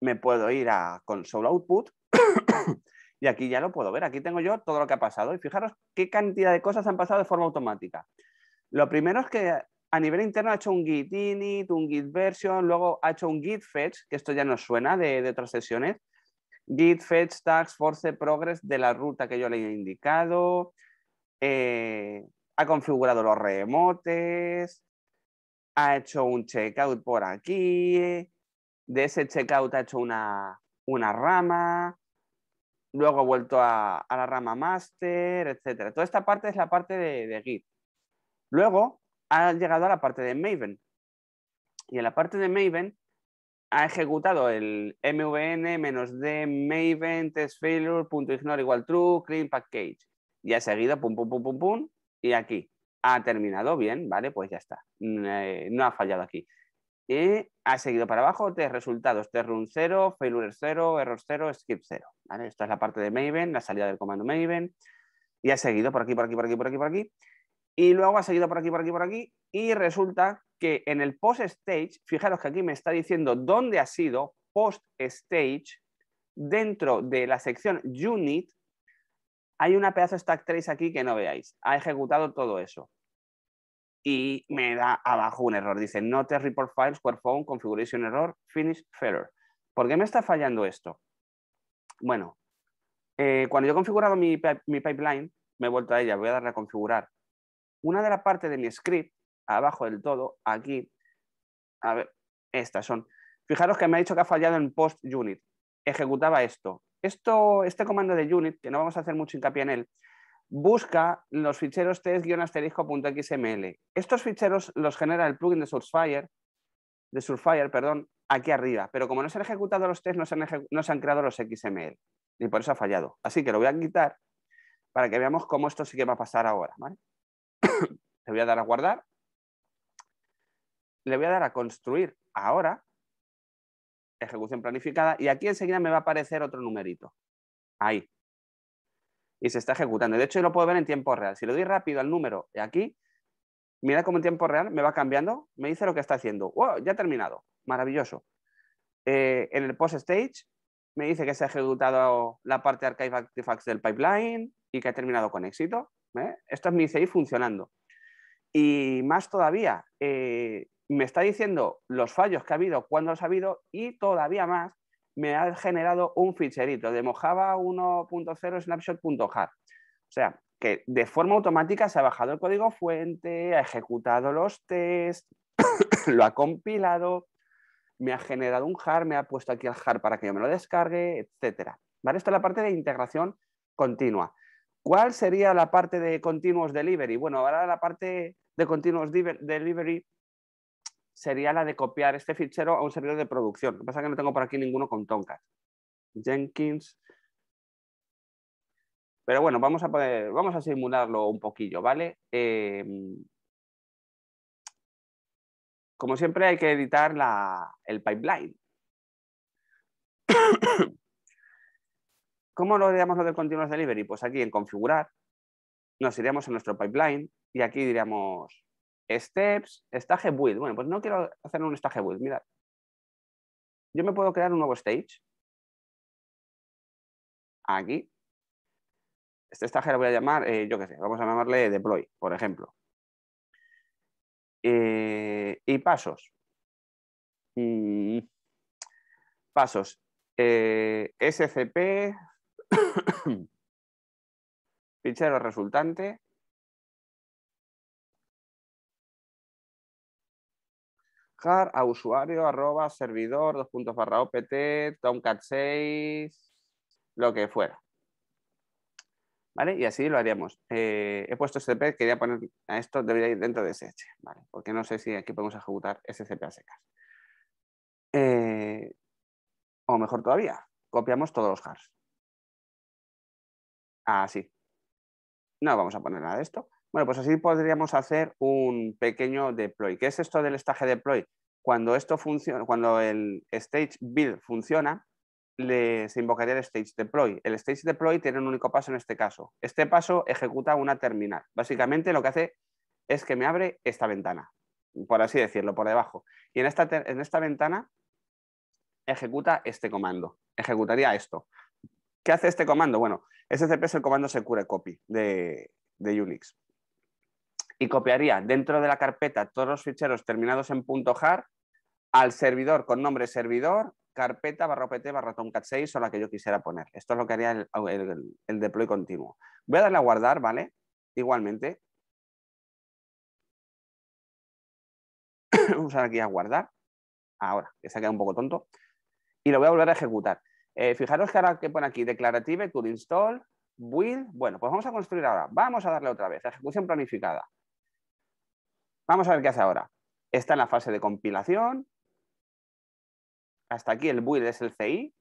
Me puedo ir a console output. y aquí ya lo puedo ver. Aquí tengo yo todo lo que ha pasado. Y fijaros qué cantidad de cosas han pasado de forma automática. Lo primero es que a nivel interno ha hecho un git init, un git version, luego ha hecho un git fetch, que esto ya nos suena de, otras sesiones, git fetch tags force progress de la ruta que yo le he indicado, eh, ha configurado los remotes, ha hecho un checkout por aquí, de ese checkout ha hecho una, una rama, luego ha vuelto a, la rama master, etc. Toda esta parte es la parte de Git. Luego ha llegado a la parte de Maven. Y en la parte de Maven ha ejecutado el mvn-d maven test failure punto ignore igual true clean package. Y ha seguido pum, pum, pum, pum, pum. Y aquí ha terminado bien, ¿vale? Pues ya está. Eh, no ha fallado aquí. Y ha seguido para abajo test resultados, test run 0, failure 0, error 0, skip 0. ¿vale? Esta es la parte de Maven, la salida del comando Maven. Y ha seguido por aquí, por aquí, por aquí, por aquí, por aquí. Y luego ha seguido por aquí, por aquí, por aquí. Y resulta que en el post-stage, fijaros que aquí me está diciendo dónde ha sido post-stage, dentro de la sección unit, hay una pedazo stack trace aquí que no veáis. Ha ejecutado todo eso. Y me da abajo un error. Dice, no test report files, square phone, configuration error, finish failure. ¿Por qué me está fallando esto? Bueno, eh, cuando yo he configurado mi, mi, pipeline, me he vuelto a ella, voy a darle a configurar una de las partes de mi script, abajo del todo, aquí, a ver, estas son. Fijaros que me ha dicho que ha fallado en post unit. Ejecutaba esto. esto este comando de unit, que no vamos a hacer mucho hincapié en él, busca los ficheros test-asterisco.xml. Estos ficheros los genera el plugin de Sourcefire, de Surfire, perdón, aquí arriba, pero como no se han ejecutado los test, no se, han no se han creado los XML y por eso ha fallado. Así que lo voy a quitar para que veamos cómo esto sí que va a pasar ahora. ¿vale? le voy a dar a guardar, le voy a dar a construir ahora, ejecución planificada, y aquí enseguida me va a aparecer otro numerito. Ahí. Y se está ejecutando. De hecho, yo lo puedo ver en tiempo real. Si le doy rápido al número de aquí, mira cómo en tiempo real me va cambiando, me dice lo que está haciendo. ¡Wow! Ya ha terminado. Maravilloso. Eh, en el post stage me dice que se ha ejecutado la parte de archive artifacts del pipeline y que ha terminado con éxito. ¿eh? Esto es mi CI funcionando. Y más todavía, eh, me está diciendo los fallos que ha habido, cuándo los ha habido y todavía más, me ha generado un ficherito de Mojava 1.0 snapshot.jar. O sea, que de forma automática se ha bajado el código fuente, ha ejecutado los tests, lo ha compilado, me ha generado un jar, me ha puesto aquí el jar para que yo me lo descargue, etcétera. esto Esta es la parte de integración continua. ¿Cuál sería la parte de continuous delivery? Bueno, ahora la parte de continuous delivery sería la de copiar este fichero a un servidor de producción. Lo que pasa es que no tengo por aquí ninguno con Tomcat. Jenkins. Pero bueno, vamos a, vamos a simularlo un poquillo, ¿vale? Em, como siempre hay que editar el pipeline. ¿Cómo lo haríamos lo del continuous delivery? Pues aquí en configurar, nos iríamos a nuestro pipeline y aquí diríamos steps, stage build. Bueno, pues no quiero hacer un stage build, mirad. Yo me puedo crear un nuevo stage. Aquí. Este stage lo voy a llamar, eh, yo qué sé, vamos a llamarle deploy, por ejemplo. Eh, y pasos. Mm, pasos. Eh, SCP Fichero resultante. Har a usuario arroba servidor dos puntos barra opt tomcat 6 lo que fuera vale y así lo haríamos eh, he puesto scp quería poner a esto debería ir dentro de sh vale porque no sé si aquí podemos ejecutar scp a secas eh, o mejor todavía copiamos todos los jars Así. Ah, no vamos a poner nada de esto. Bueno, pues así podríamos hacer un pequeño deploy. ¿Qué es esto del stage deploy? Cuando, esto funciona, cuando el stage build funciona, le, se invocaría el stage deploy. El stage deploy tiene un único paso en este caso. Este paso ejecuta una terminal. Básicamente lo que hace es que me abre esta ventana, por así decirlo, por debajo. Y en esta, en esta ventana ejecuta este comando, ejecutaría esto. ¿Qué hace este comando? Bueno, SCP es el comando secure copy de, Unix. Y copiaría dentro de la carpeta todos los ficheros terminados en .jar al servidor con nombre servidor, carpeta barra pt barra tomcat 6 o la que yo quisiera poner. Esto es lo que haría el, deploy continuo. Voy a darle a guardar, ¿vale? Igualmente. Vamos a aquí a guardar. Ahora, que se ha quedado un poco tonto. Y lo voy a volver a ejecutar. Eh, fijaros que ahora que pone aquí declarative, could install, build, Bueno, pues vamos a construir ahora. Vamos a darle otra vez, ejecución planificada. Vamos a ver qué hace ahora. Está en la fase de compilación. Hasta aquí el build es el CI,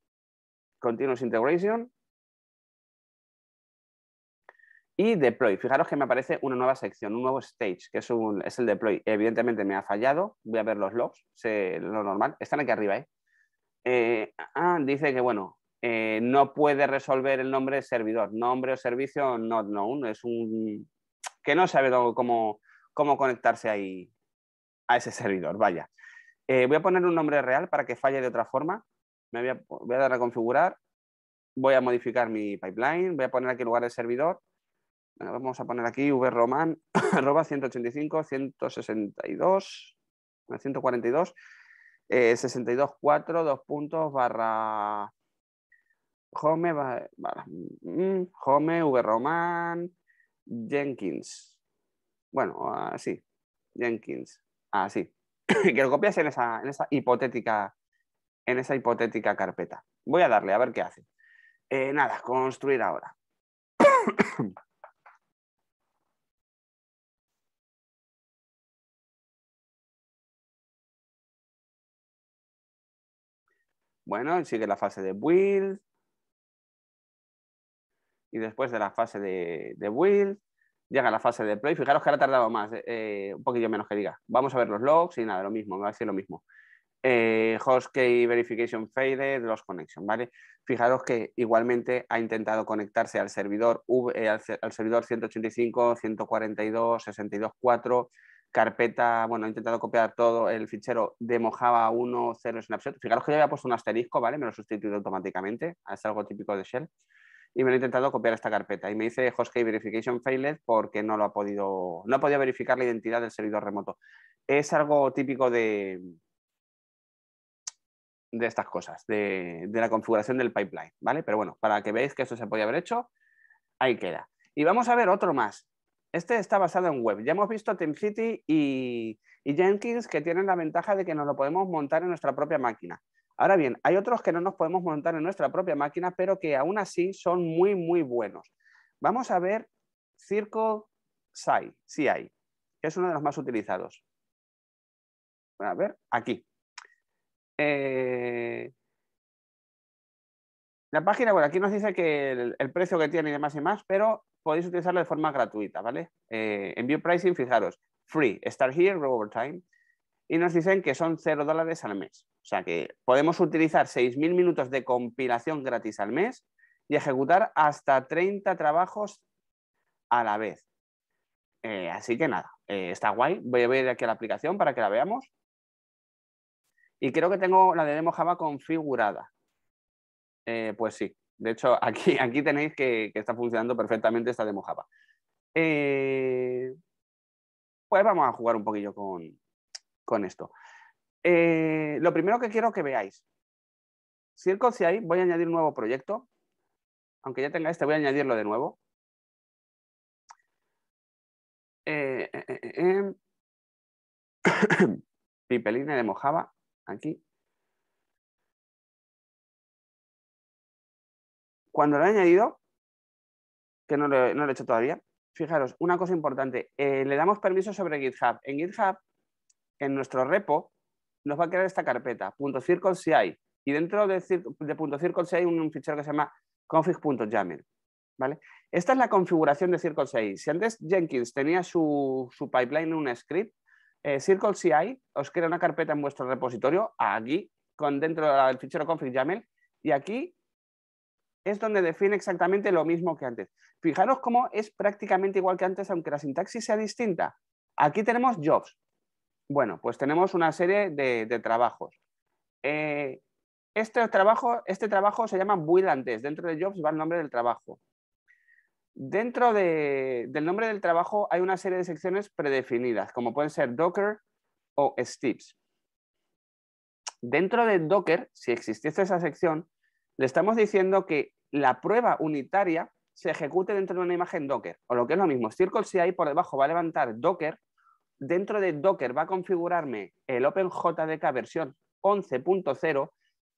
Continuous Integration. Y deploy. Fijaros que me aparece una nueva sección, un nuevo stage, que es, el deploy. Evidentemente me ha fallado. Voy a ver los logs, lo normal. Están aquí arriba, ¿eh? Eh, ah, dice que, bueno, eh, no puede resolver el nombre de servidor. Nombre o servicio not known. Es un. que no sabe cómo, conectarse ahí a ese servidor. Vaya. Eh, voy a poner un nombre real para que falle de otra forma. Me voy a, dar a configurar. Voy a modificar mi pipeline. Voy a poner aquí lugar de servidor. vamos a poner aquí vroman arroba 185, 162, 142 eh, 62.4, dos puntos, barra Home, barra, Home, mm, Roman, Jenkins. Bueno, así, ah, Jenkins, así. Ah, que lo copias en esa, hipotética en esa hipotética carpeta. Voy a darle a ver qué hace. Eh, nada, construir ahora. Bueno, sigue la fase de build. Y después de la fase de, build, llega la fase de play. Fijaros que ahora ha tardado más, eh, eh, un poquillo menos que diga. Vamos a ver los logs y nada, lo mismo, me va a decir lo mismo. Eh, host verification faded, los connection, ¿vale? Fijaros que igualmente ha intentado conectarse al servidor, eh, al, al servidor 185, 142, 62.4 carpeta, bueno, he intentado copiar todo el fichero de Mojava 1.0 snapshot. Fijaros que yo había puesto un asterisco, ¿vale? Me lo sustituido automáticamente, es algo típico de Shell. Y me lo he intentado copiar esta carpeta y me dice hostkey verification failed porque no lo ha podido, no ha podido verificar la identidad del servidor remoto. Es algo típico de, de estas cosas, de, la configuración del pipeline, ¿vale? Pero bueno, para que veáis que eso se podía haber hecho, ahí queda. Y vamos a ver otro más, este está basado en web. Ya hemos visto TeamCity y, Jenkins que tienen la ventaja de que nos lo podemos montar en nuestra propia máquina. Ahora bien, hay otros que no nos podemos montar en nuestra propia máquina, pero que aún así son muy, muy buenos. Vamos a ver Circle CI, CI que es uno de los más utilizados. a ver, aquí. Eh, la página, bueno, aquí nos dice que el, precio que tiene y demás y más, pero podéis utilizarlo de forma gratuita, ¿vale? Eh, en View Pricing, fijaros, free, start here, grow over time. Y nos dicen que son 0 dólares al mes. O sea que podemos utilizar 6.000 minutos de compilación gratis al mes y ejecutar hasta 30 trabajos a la vez. Eh, así que nada, eh, está guay. Voy a ver aquí la aplicación para que la veamos. Y creo que tengo la de Demo Java configurada. pues sí, de hecho, aquí, aquí tenéis que, está funcionando perfectamente esta de MoJaba. Eh, pues vamos a jugar un poquillo con, esto. Eh, lo primero que quiero que veáis. Si si hay, voy a añadir un nuevo proyecto. Aunque ya tenga este, voy a añadirlo de nuevo. Eh, eh Pipeline de mojaba. aquí. Cuando lo he añadido, que no lo, he hecho todavía, fijaros, una cosa importante, eh, le damos permiso sobre GitHub. En GitHub, en nuestro repo, nos va a crear esta carpeta, .circle.ci, y dentro de, .circle.ci hay un, fichero que se llama config.yaml. ¿vale? Esta es la configuración de Circle.ci. Si antes Jenkins tenía su, pipeline en un script, eh, Circle.ci os crea una carpeta en vuestro repositorio, aquí, con dentro del fichero config.yaml, y aquí es donde define exactamente lo mismo que antes. Fijaros cómo es prácticamente igual que antes, aunque la sintaxis sea distinta. Aquí tenemos jobs. Bueno, pues tenemos una serie de, trabajos. Eh, este, trabajo, este trabajo se llama build antes. Dentro de jobs va el nombre del trabajo. Dentro del nombre del trabajo hay una serie de secciones predefinidas, como pueden ser Docker o Steps. Dentro de Docker, si existiese esa sección, le estamos diciendo que la prueba unitaria se ejecute dentro de una imagen Docker, o lo que es lo mismo, CircleCI por debajo va a levantar Docker, dentro de Docker va a configurarme el OpenJDK versión 11.0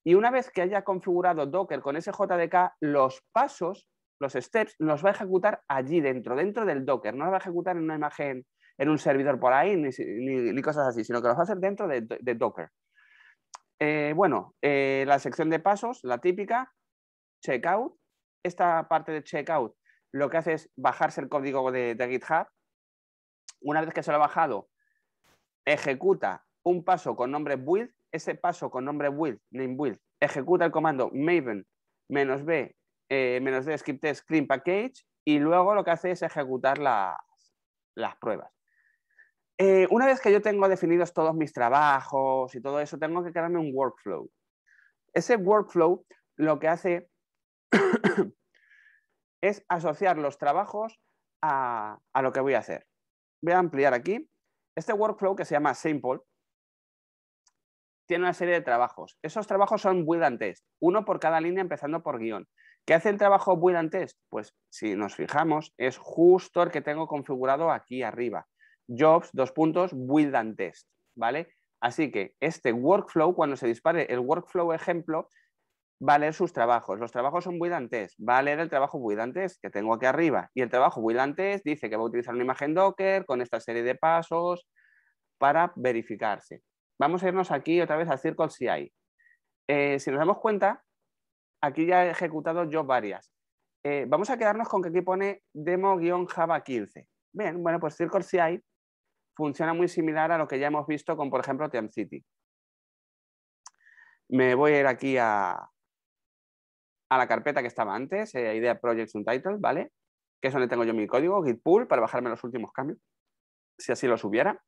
y una vez que haya configurado Docker con ese JDK, los pasos, los steps, los va a ejecutar allí dentro, dentro del Docker, no los va a ejecutar en una imagen, en un servidor por ahí, ni, cosas así, sino que los va a hacer dentro de Docker. Eh, bueno, eh, la sección de pasos, la típica, checkout. Esta parte de checkout lo que hace es bajarse el código de, GitHub. Una vez que se lo ha bajado, ejecuta un paso con nombre build. Ese paso con nombre build, name build, ejecuta el comando maven menos b eh, menos script test clean package y luego lo que hace es ejecutar las pruebas. Eh, una vez que yo tengo definidos todos mis trabajos y todo eso, tengo que crearme un workflow. Ese workflow lo que hace es asociar los trabajos a, lo que voy a hacer. Voy a ampliar aquí. Este workflow que se llama Simple tiene una serie de trabajos. Esos trabajos son build and test, uno por cada línea empezando por guión. ¿Qué hace el trabajo build and test? Pues si nos fijamos, es justo el que tengo configurado aquí arriba jobs, dos puntos, build and test, ¿vale? Así que este workflow, cuando se dispare el workflow ejemplo, va a leer sus trabajos. Los trabajos son build and test, va a leer el trabajo build and test que tengo aquí arriba. Y el trabajo build and test dice que va a utilizar una imagen Docker con esta serie de pasos para verificarse. Vamos a irnos aquí otra vez a CircleCI. Eh, si nos damos cuenta, aquí ya he ejecutado yo varias. Eh, vamos a quedarnos con que aquí pone demo-java 15. Bien, bueno, pues CircleCI funciona muy similar a lo que ya hemos visto con, por ejemplo, Team Me voy a ir aquí a, la carpeta que estaba antes, eh, Idea Projects title ¿vale? Que es donde tengo yo mi código, Git pool para bajarme los últimos cambios, si así los hubiera.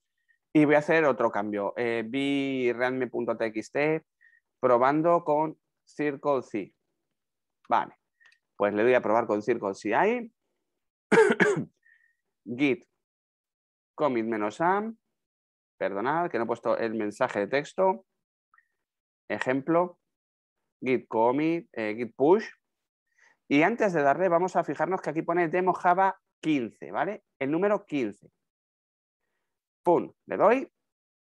Y voy a hacer otro cambio. Eh, vi probando con Circle Vale. Pues le doy a probar con Circle CI. Git commit menos am, perdonad que no he puesto el mensaje de texto, ejemplo, git commit, eh, git push. Y antes de darle vamos a fijarnos que aquí pone demo java 15, ¿vale? El número 15. Pum, le doy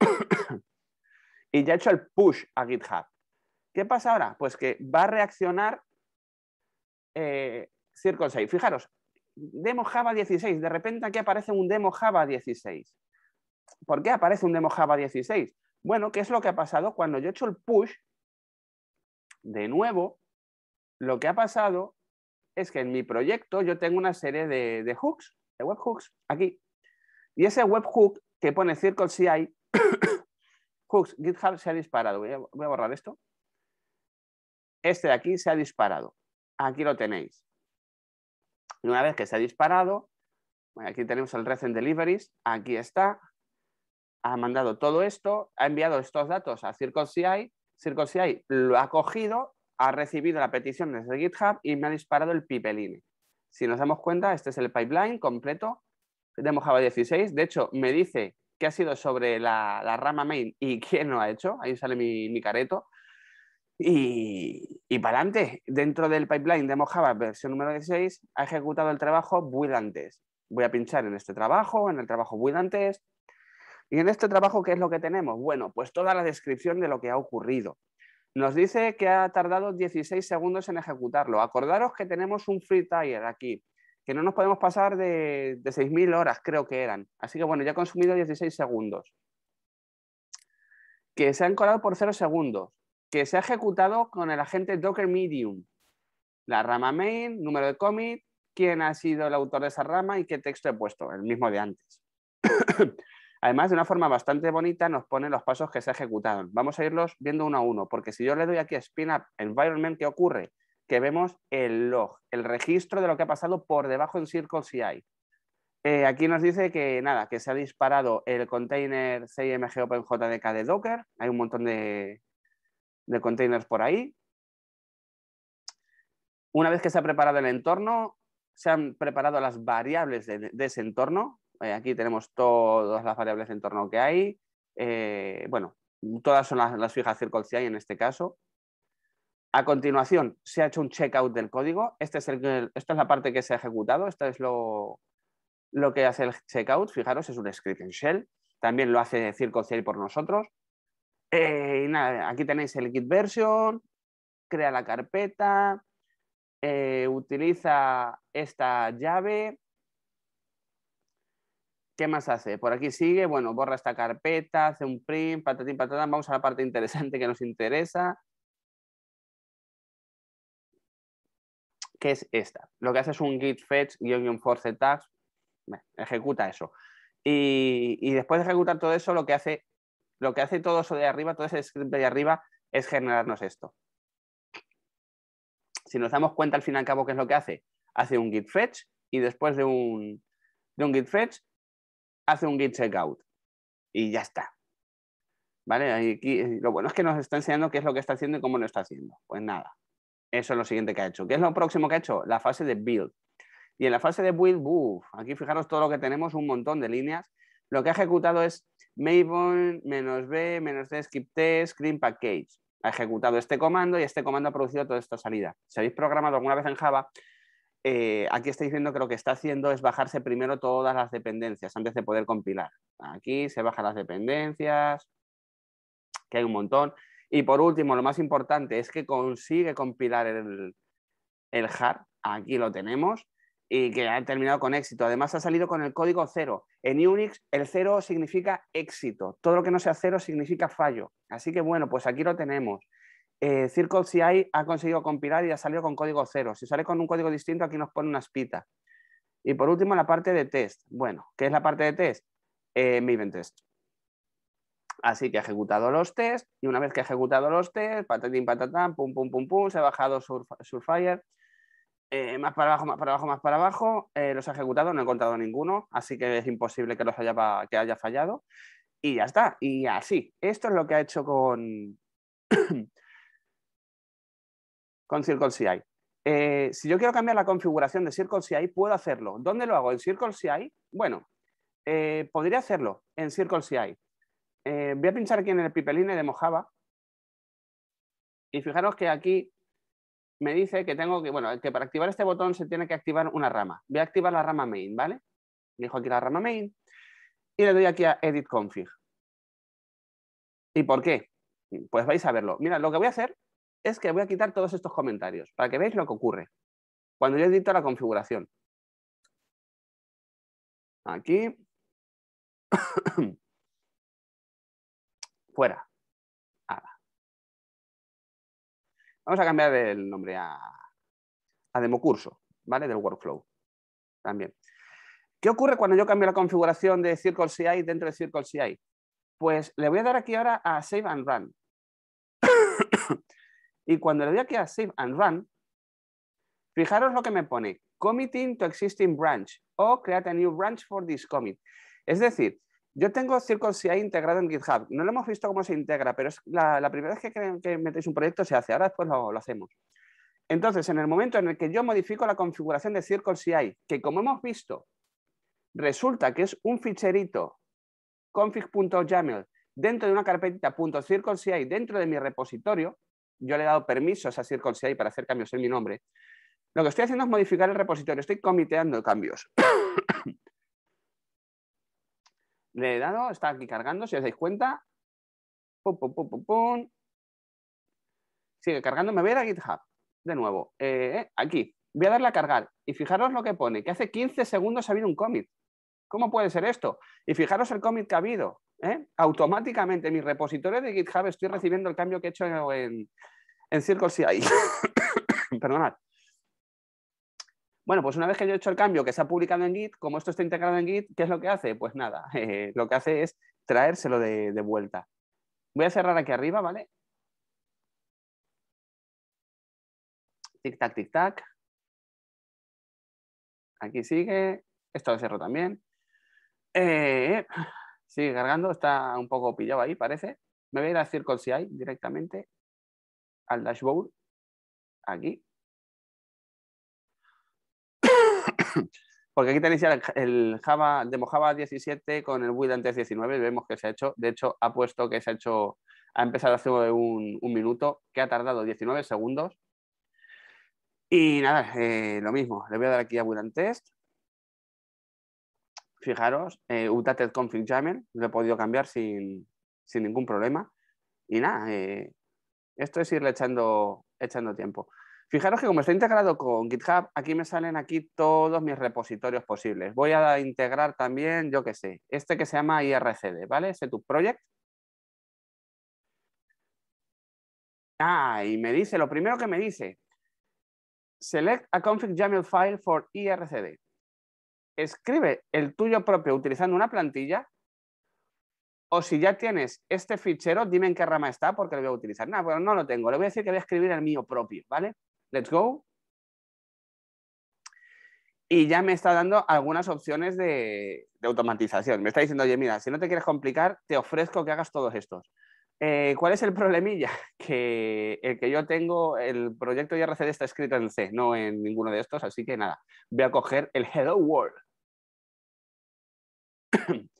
y ya he hecho el push a GitHub. ¿Qué pasa ahora? Pues que va a reaccionar eh, 6. Fijaros, demo Java 16, de repente aquí aparece un demo Java 16. ¿Por qué aparece un demo Java 16? Bueno, ¿qué es lo que ha pasado? Cuando yo he hecho el push, de nuevo, lo que ha pasado es que en mi proyecto yo tengo una serie de, hooks, de webhooks, aquí. Y ese webhook que pone Circle CI, hooks, GitHub se ha disparado. voy a borrar esto. Este de aquí se ha disparado. Aquí lo tenéis. Y una vez que se ha disparado, aquí tenemos el Recent Deliveries, aquí está, ha mandado todo esto, ha enviado estos datos a CircleCI, CircleCI lo ha cogido, ha recibido la petición desde GitHub y me ha disparado el pipeline. Si nos damos cuenta, este es el pipeline completo de java 16. De hecho, me dice que ha sido sobre la, rama main y quién lo ha hecho. Ahí sale mi, mi careto. Y, y para adelante, dentro del pipeline de Mojave, versión número 16, ha ejecutado el trabajo build antes. Voy a pinchar en este trabajo, en el trabajo build antes. Y en este trabajo, ¿qué es lo que tenemos? Bueno, pues toda la descripción de lo que ha ocurrido. Nos dice que ha tardado 16 segundos en ejecutarlo. Acordaros que tenemos un free tire aquí, que no nos podemos pasar de, de 6.000 horas, creo que eran. Así que bueno, ya ha consumido 16 segundos. Que se ha encolado por 0 segundos que se ha ejecutado con el agente Docker Medium. La rama main, número de commit, quién ha sido el autor de esa rama y qué texto he puesto, el mismo de antes. Además, de una forma bastante bonita nos pone los pasos que se ejecutado. Vamos a irlos viendo uno a uno, porque si yo le doy aquí a Spin Up Environment, ¿qué ocurre? Que vemos el log, el registro de lo que ha pasado por debajo en Circle CI. Eh, aquí nos dice que nada, que se ha disparado el container CIMG OpenJDK de Docker. Hay un montón de, de containers por ahí. Una vez que se ha preparado el entorno, se han preparado las variables de, ese entorno. Eh, aquí tenemos todas las variables de entorno que hay. Eh, bueno, todas son las, fijas CircleCI en este caso. A continuación, se ha hecho un checkout del código. Este es esta es la parte que se ha ejecutado. Esto es lo, que hace el checkout. Fijaros, es un script en shell. También lo hace CircleCI por nosotros. Eh, y nada, aquí tenéis el git version, crea la carpeta, eh, utiliza esta llave. ¿Qué más hace? Por aquí sigue, bueno, borra esta carpeta, hace un print, patatín, patatán. Vamos a la parte interesante que nos interesa. qué es esta. Lo que hace es un git fetch force tags, ejecuta eso. Y, y, después de ejecutar todo eso, lo que hace lo que hace todo eso de arriba, todo ese script de arriba, es generarnos esto. Si nos damos cuenta al fin y al cabo qué es lo que hace, hace un git fetch y después de un, git fetch hace un git checkout y ya está. ¿Vale? aquí, eh, lo bueno es que nos está enseñando qué es lo que está haciendo y cómo lo está haciendo. Pues nada, eso es lo siguiente que ha hecho. ¿Qué es lo próximo que ha hecho? La fase de build. Y en la fase de build, aquí fijaros todo lo que tenemos, un montón de líneas. Lo que ha ejecutado es Maven menos B menos skip t screen package. Ha ejecutado este comando y este comando ha producido toda esta salida. Si habéis programado alguna vez en Java, eh, aquí está diciendo que lo que está haciendo es bajarse primero todas las dependencias antes de poder compilar. Aquí se bajan las dependencias, que hay un montón. Y por último, lo más importante es que consigue compilar el, el Aquí lo tenemos y que ha terminado con éxito. Además, ha salido con el código cero. En Unix, el cero significa éxito. Todo lo que no sea cero significa fallo. Así que bueno, pues aquí lo tenemos. Eh, CircleCI ha conseguido compilar y ha salido con código cero. Si sale con un código distinto, aquí nos pone una espita. Y por último, la parte de test. Bueno, ¿qué es la parte de test? Eh, Maven Test. Así que ha ejecutado los tests y una vez que ha ejecutado los test, patatín, patatán, pum, pum, pum, pum, se ha bajado Surfire eh, más para abajo, más para abajo, más para abajo. Eh, los he ejecutado, no he contado ninguno, así que es imposible que los haya, que haya fallado. Y ya está. Y así. Esto es lo que ha hecho con, con CircleCI. Eh, si yo quiero cambiar la configuración de CircleCI, puedo hacerlo. ¿Dónde lo hago? ¿En CircleCI? Bueno, podría hacerlo en CircleCI. voy a pinchar aquí en el pipeline de Mojava. Y fijaros que aquí me dice que tengo que, bueno, que para activar este botón se tiene que activar una rama. Voy a activar la rama main, ¿vale? dijo aquí la rama main y le doy aquí a edit config. ¿Y por qué? Pues vais a verlo. Mira, lo que voy a hacer es que voy a quitar todos estos comentarios para que veáis lo que ocurre cuando yo edito la configuración. Aquí. Fuera. Vamos a cambiar el nombre a, a democurso, ¿vale? Del workflow también. ¿Qué ocurre cuando yo cambio la configuración de CircleCI dentro de CircleCI? Pues le voy a dar aquí ahora a Save and Run. y cuando le doy aquí a Save and Run, fijaros lo que me pone. Committing to existing branch o create a new branch for this commit. Es decir, yo tengo CircleCI integrado en GitHub. No lo hemos visto cómo se integra, pero es la, primera vez que, que, metéis un proyecto se hace. Ahora después lo, hacemos. Entonces, en el momento en el que yo modifico la configuración de CircleCI, que como hemos visto, resulta que es un ficherito config.yaml dentro de una carpetita .circleci dentro de mi repositorio, yo le he dado permisos a CircleCI para hacer cambios en mi nombre, lo que estoy haciendo es modificar el repositorio, estoy comiteando cambios. Le he dado, está aquí cargando, si os dais cuenta. Sigue cargando, me voy a ir a GitHub. De nuevo, eh, eh, aquí, voy a darle a cargar. Y fijaros lo que pone, que hace 15 segundos ha habido un commit. ¿Cómo puede ser esto? Y fijaros el commit que ha habido. ¿eh? Automáticamente en mi repositorio de GitHub estoy recibiendo el cambio que he hecho en, en Circle Perdonad. Bueno, pues una vez que yo he hecho el cambio que se ha publicado en Git, como esto está integrado en Git, ¿qué es lo que hace? Pues nada, eh, lo que hace es traérselo de, vuelta. Voy a cerrar aquí arriba, ¿vale? Tic tac, tic tac. Aquí sigue. Esto lo cierro también. Eh, sigue cargando, está un poco pillado ahí, parece. Me voy a ir a CircleCI directamente al dashboard. Aquí. Porque aquí tenéis el, el Java, demo Java 17 con el WID antes 19 vemos que se ha hecho. De hecho, ha puesto que se ha hecho, ha empezado hace un, minuto, que ha tardado 19 segundos. Y nada, eh, lo mismo, le voy a dar aquí a WID Test. Fijaros, eh, Config Jammer, lo he podido cambiar sin, ningún problema. Y nada, eh, esto es irle echando, echando tiempo. Fijaros que como está integrado con GitHub, aquí me salen aquí todos mis repositorios posibles. Voy a integrar también, yo qué sé, este que se llama IRCD, ¿vale? Este tu project. Ah, y me dice, lo primero que me dice, select a config YAML file for IRCD. Escribe el tuyo propio utilizando una plantilla o si ya tienes este fichero, dime en qué rama está porque lo voy a utilizar. Nada, bueno, no lo tengo. Le voy a decir que voy a escribir el mío propio, ¿vale? let's go. Y ya me está dando algunas opciones de, automatización. Me está diciendo, oye, mira, si no te quieres complicar, te ofrezco que hagas todos estos. Eh, ¿Cuál es el problemilla? Que el que yo tengo, el proyecto IRCD está escrito en C, no en ninguno de estos, así que nada, voy a coger el Hello World.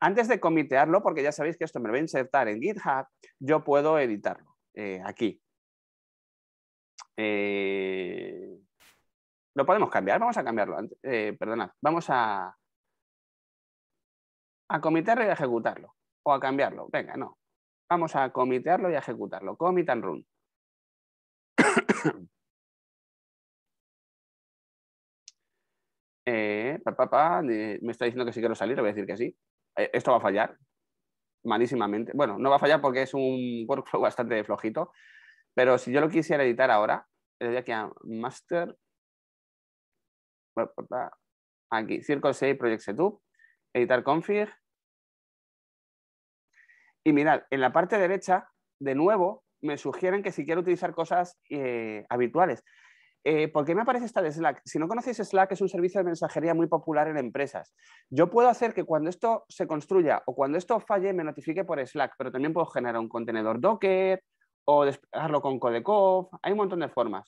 Antes de comitearlo, porque ya sabéis que esto me lo voy a insertar en GitHub, yo puedo editarlo eh, aquí. Eh, lo podemos cambiar, vamos a cambiarlo. Eh, vamos a, a y a ejecutarlo. O a cambiarlo. Venga, no. Vamos a comitearlo y a ejecutarlo. Commit and run. Eh, me está diciendo que sí quiero salir, voy a decir que sí. Eh, esto va a fallar malísimamente. Bueno, no va a fallar porque es un workflow bastante flojito, pero si yo lo quisiera editar ahora, le doy aquí a Master. Aquí, Circle 6 Project Setup. Editar config. Y mirad, en la parte derecha, de nuevo, me sugieren que si quiero utilizar cosas eh, habituales. Eh, ¿Por qué me aparece esta de Slack? Si no conocéis Slack, es un servicio de mensajería muy popular en empresas. Yo puedo hacer que cuando esto se construya o cuando esto falle, me notifique por Slack, pero también puedo generar un contenedor Docker, o despegarlo con Codecov, hay un montón de formas.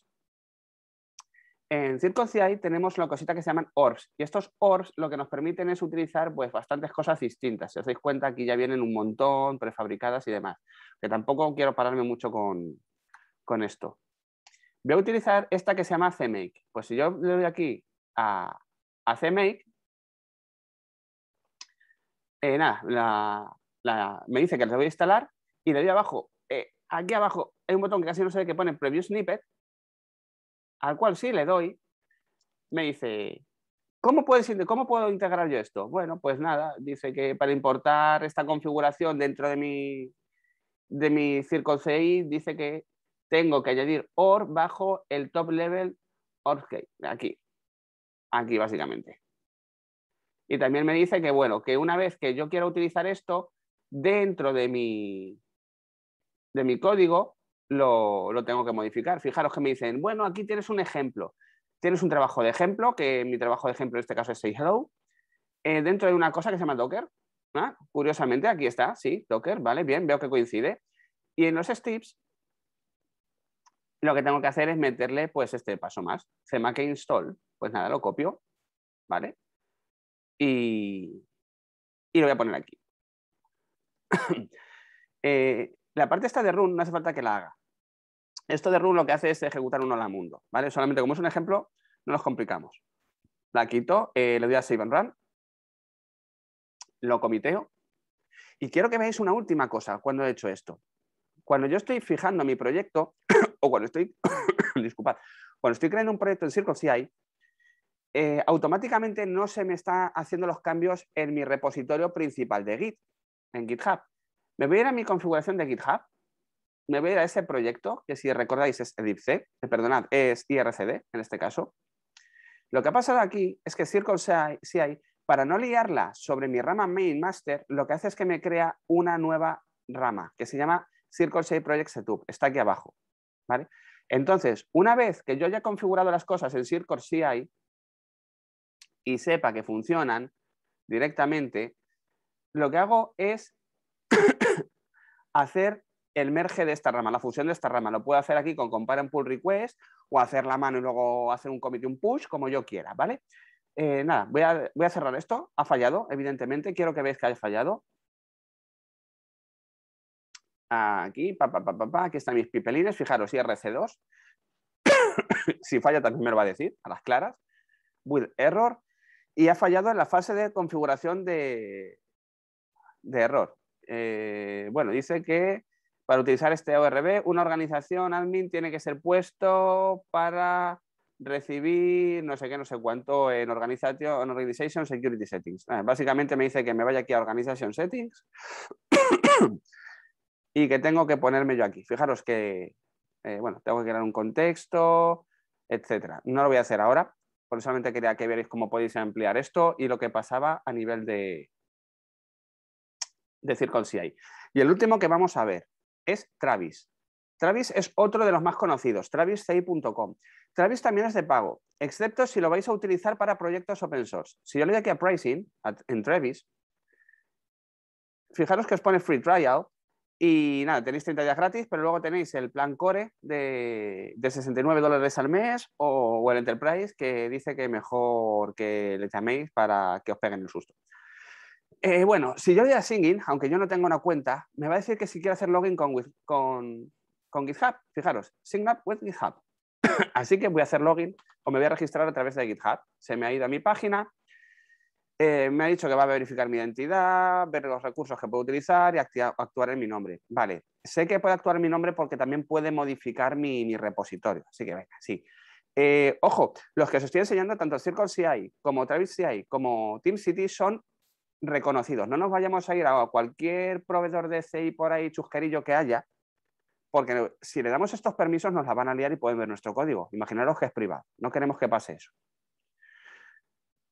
En CircleCI tenemos la cosita que se llaman ORs, y estos ORs lo que nos permiten es utilizar pues, bastantes cosas distintas. Si os dais cuenta, aquí ya vienen un montón, prefabricadas y demás, que tampoco quiero pararme mucho con, esto. Voy a utilizar esta que se llama CMake. Pues si yo le doy aquí a, CMake, eh, nada, me dice que la voy a instalar y le doy abajo aquí abajo hay un botón que casi no sé que pone Preview Snippet, al cual sí le doy, me dice, ¿cómo, puedes, ¿cómo puedo integrar yo esto? Bueno, pues nada, dice que para importar esta configuración dentro de mi, de mi Circle CI, dice que tengo que añadir OR bajo el top level OR aquí, aquí básicamente. Y también me dice que, bueno, que una vez que yo quiero utilizar esto, dentro de mi, de mi código, lo, tengo que modificar. Fijaros que me dicen, bueno, aquí tienes un ejemplo. Tienes un trabajo de ejemplo, que mi trabajo de ejemplo en este caso es Say Hello, eh, dentro de una cosa que se llama Docker. ¿ah? Curiosamente, aquí está, sí, Docker, vale, bien, veo que coincide. Y en los steps, lo que tengo que hacer es meterle pues este paso más, que install, pues nada, lo copio, ¿vale? Y, y lo voy a poner aquí. Eh, la parte esta de run no hace falta que la haga. Esto de run lo que hace es ejecutar a la mundo, ¿vale? Solamente como es un ejemplo, no nos complicamos. La quito, eh, le doy a save and run, lo comiteo y quiero que veáis una última cosa cuando he hecho esto. Cuando yo estoy fijando mi proyecto o cuando estoy, disculpad, cuando estoy creando un proyecto en CircleCI, eh, automáticamente no se me están haciendo los cambios en mi repositorio principal de Git, en GitHub. Me voy a ir a mi configuración de GitHub, me voy a ir a ese proyecto, que si recordáis es EDIPC, eh, perdonad, es IRCD en este caso. Lo que ha pasado aquí es que CircleCI, para no liarla sobre mi rama main master, lo que hace es que me crea una nueva rama que se llama CircleCI Project Setup, está aquí abajo. ¿vale? Entonces, una vez que yo haya configurado las cosas en CircleCI y sepa que funcionan directamente, lo que hago es hacer el merge de esta rama, la fusión de esta rama. Lo puedo hacer aquí con compare en pull request o hacer la mano y luego hacer un commit y un push, como yo quiera, ¿vale? Eh, nada, voy a, cerrar esto. Ha fallado, evidentemente. Quiero que veáis que haya fallado. Aquí, pa, aquí están mis pipelines. Fijaros, IRC2. si falla también me lo va a decir, a las claras. With error. Y ha fallado en la fase de configuración de error. Eh, bueno, dice que para utilizar este ORB, una organización admin tiene que ser puesto para recibir no sé qué, no sé cuánto en Organization, organization Security Settings. Ah, básicamente me dice que me vaya aquí a Organization Settings y que tengo que ponerme yo aquí. Fijaros que, eh, bueno, tengo que crear un contexto, etcétera. No lo voy a hacer ahora, porque solamente quería que vierais cómo podéis ampliar esto y lo que pasaba a nivel de, decir si CI, Y el último que vamos a ver es Travis. Travis es otro de los más conocidos, travisci.com. Travis también es de pago, excepto si lo vais a utilizar para proyectos open source. Si yo le doy aquí a Pricing, en Travis, fijaros que os pone Free Trial y nada, tenéis 30 días gratis, pero luego tenéis el plan Core de, de 69 dólares al mes o, o, el Enterprise que dice que mejor que le llaméis para que os peguen el susto. Eh, bueno, si yo voy a Singing, aunque yo no tengo una cuenta, me va a decir que si quiero hacer login con, GitHub, fijaros, SingUp with GitHub. Así que voy a hacer login o me voy a registrar a través de GitHub. Se me ha ido a mi página, eh, me ha dicho que va a verificar mi identidad, ver los recursos que puedo utilizar y actuar en mi nombre. Vale, sé que puede actuar en mi nombre porque también puede modificar mi, repositorio. Así que venga, sí. Eh, ojo, los que os estoy enseñando, tanto CircleCI como TravisCI como TeamCity, son reconocidos. No nos vayamos a ir a cualquier proveedor de CI e por ahí, chusquerillo que haya, porque si le damos estos permisos nos la van a liar y pueden ver nuestro código. Imaginaros que es privado. No queremos que pase eso.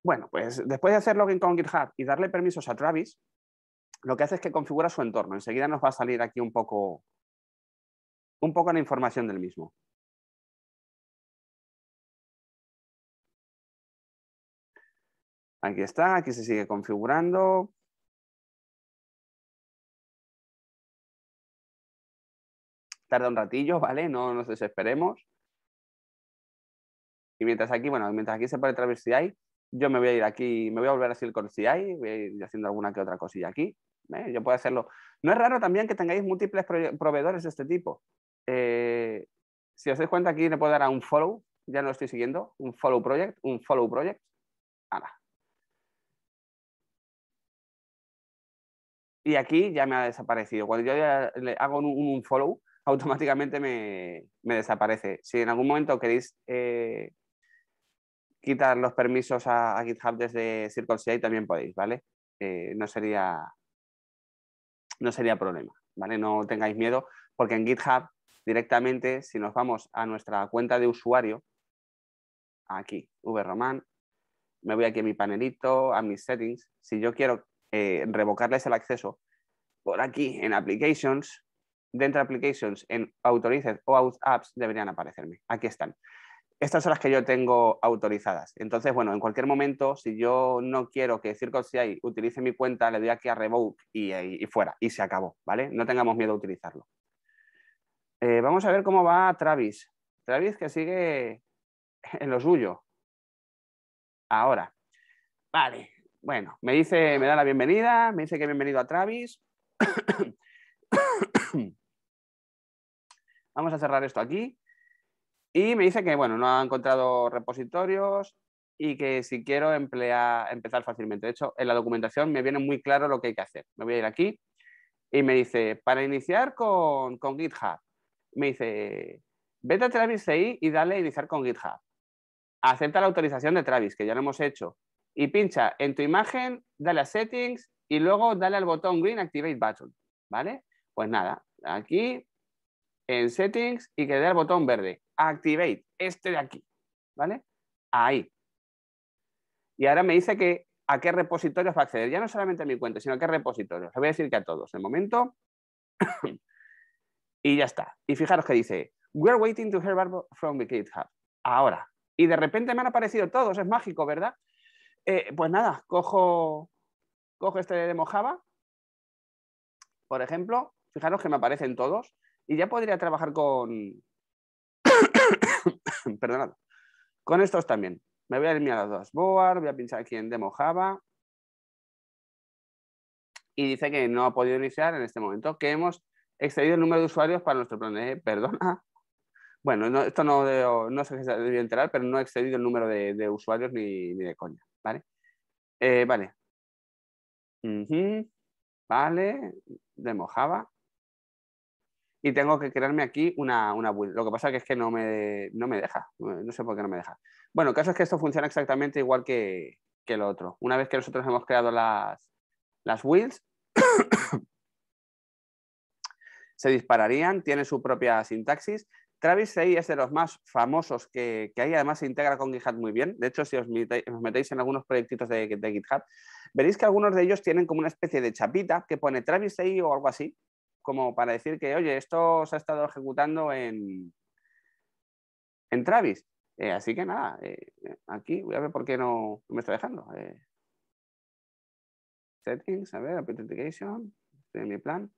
Bueno, pues después de hacer login con GitHub y darle permisos a Travis, lo que hace es que configura su entorno. Enseguida nos va a salir aquí un poco, un poco la información del mismo. Aquí está, aquí se sigue configurando. Tarda un ratillo, ¿vale? No nos desesperemos. Y mientras aquí, bueno, mientras aquí se puede Travis CI, yo me voy a ir aquí, me voy a volver a seguir con CI, voy a ir haciendo alguna que otra cosilla aquí. ¿eh? Yo puedo hacerlo. No es raro también que tengáis múltiples proveedores de este tipo. Eh, si os dais cuenta, aquí le puedo dar a un follow, ya no lo estoy siguiendo, un follow project, un follow project. Ahora. y aquí ya me ha desaparecido. Cuando yo le hago un, un follow, automáticamente me, desaparece. Si en algún momento queréis eh, quitar los permisos a, GitHub desde CircleCI, también podéis, ¿vale? Eh, no, sería, no sería problema, ¿vale? No tengáis miedo, porque en GitHub directamente, si nos vamos a nuestra cuenta de usuario, aquí, vroman, me voy aquí a mi panelito, a mis settings, si yo quiero eh, revocarles el acceso, por aquí en Applications, dentro de Applications, en authorized o Out Apps deberían aparecerme. Aquí están. Estas son las que yo tengo autorizadas. Entonces, bueno, en cualquier momento, si yo no quiero que CircleCI utilice mi cuenta, le doy aquí a Revoke y, y, fuera, y se acabó, ¿vale? No tengamos miedo a utilizarlo. Eh, vamos a ver cómo va Travis. Travis que sigue en lo suyo. Ahora. Vale, bueno, me dice, me da la bienvenida, me dice que bienvenido a Travis. Vamos a cerrar esto aquí. Y me dice que, bueno, no ha encontrado repositorios y que si quiero empezar fácilmente. De hecho, en la documentación me viene muy claro lo que hay que hacer. Me voy a ir aquí y me dice, para iniciar con, con GitHub, me dice, vete a Travis CI y dale a iniciar con GitHub. Acepta la autorización de Travis, que ya lo hemos hecho y pincha en tu imagen, dale a Settings y luego dale al botón Green Activate Button, ¿vale? Pues nada, aquí en Settings y que le dé al botón verde, Activate, este de aquí, ¿vale? Ahí. Y ahora me dice que a qué repositorios va a acceder, ya no solamente a mi cuenta, sino a qué repositorios. Le voy a decir que a todos, de momento. y ya está. Y fijaros que dice, we're waiting to hear from the GitHub. Ahora. Y de repente me han aparecido todos, es mágico, ¿verdad? Eh, pues nada, cojo, cojo este de Java, por ejemplo, fijaros que me aparecen todos y ya podría trabajar con... Con estos también. Me voy a a las dos voy a pinchar aquí en Demo Java. Y dice que no ha podido iniciar en este momento, que hemos excedido el número de usuarios para nuestro plan. Eh, perdona. Bueno, esto no, no sé si se debió enterar, pero no he excedido el número de, usuarios ni, ni de coña. ¿vale? Eh, vale. de mojaba Y tengo que crearme aquí una, una build. Lo que pasa que es que no me, deja. Eh, no sé por qué no me deja. Bueno, el caso es que esto funciona exactamente igual que, que lo otro. Una vez que nosotros hemos creado las, las wheels, se dispararían, tiene su propia sintaxis Travis CI es de los más famosos que, hay, además se integra con GitHub muy bien. De hecho, si os, metéis, en algunos proyectitos de, GitHub, veréis que algunos de ellos tienen como una especie de chapita que pone Travis CI o algo así, como para decir que, oye, esto se ha estado ejecutando en, Travis. Eh, así que nada, eh, aquí voy a ver por qué no me está dejando. Eh, settings, a ver, authentication, mi plan.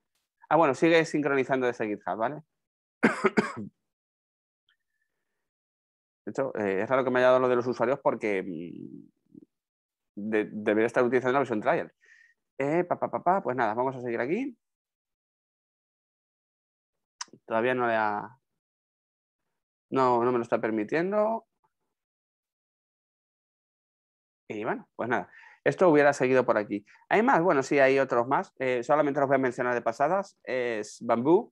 Ah, bueno, sigue sincronizando desde GitHub, ¿vale? De hecho, eh, es raro que me haya dado lo de los usuarios porque mm, de, debería estar utilizando la versión trial. Eh, pues nada, vamos a seguir aquí. Todavía no le ha... No, no me lo está permitiendo. Y bueno, pues nada. Esto hubiera seguido por aquí. ¿Hay más? Bueno, sí, hay otros más. Eh, solamente los voy a mencionar de pasadas. Es bambú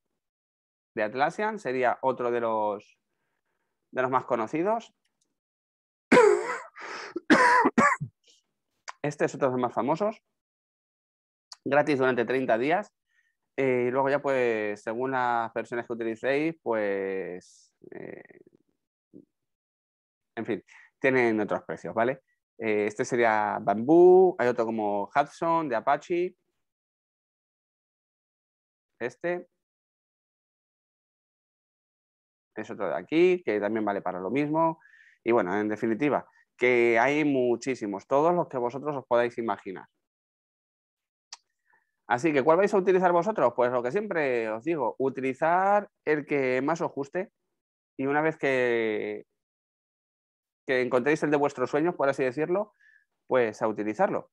de Atlassian. Sería otro de los, de los más conocidos. Este es otro de los más famosos, gratis durante 30 días. Eh, y luego ya, pues, según las versiones que utilicéis, pues, eh, en fin, tienen otros precios, ¿vale? Eh, este sería Bamboo, hay otro como Hudson, de Apache. Este es otro de aquí, que también vale para lo mismo. Y bueno, en definitiva, que hay muchísimos, todos los que vosotros os podáis imaginar. Así que, ¿cuál vais a utilizar vosotros? Pues lo que siempre os digo, utilizar el que más os guste y una vez que, que encontréis el de vuestros sueños, por así decirlo, pues a utilizarlo.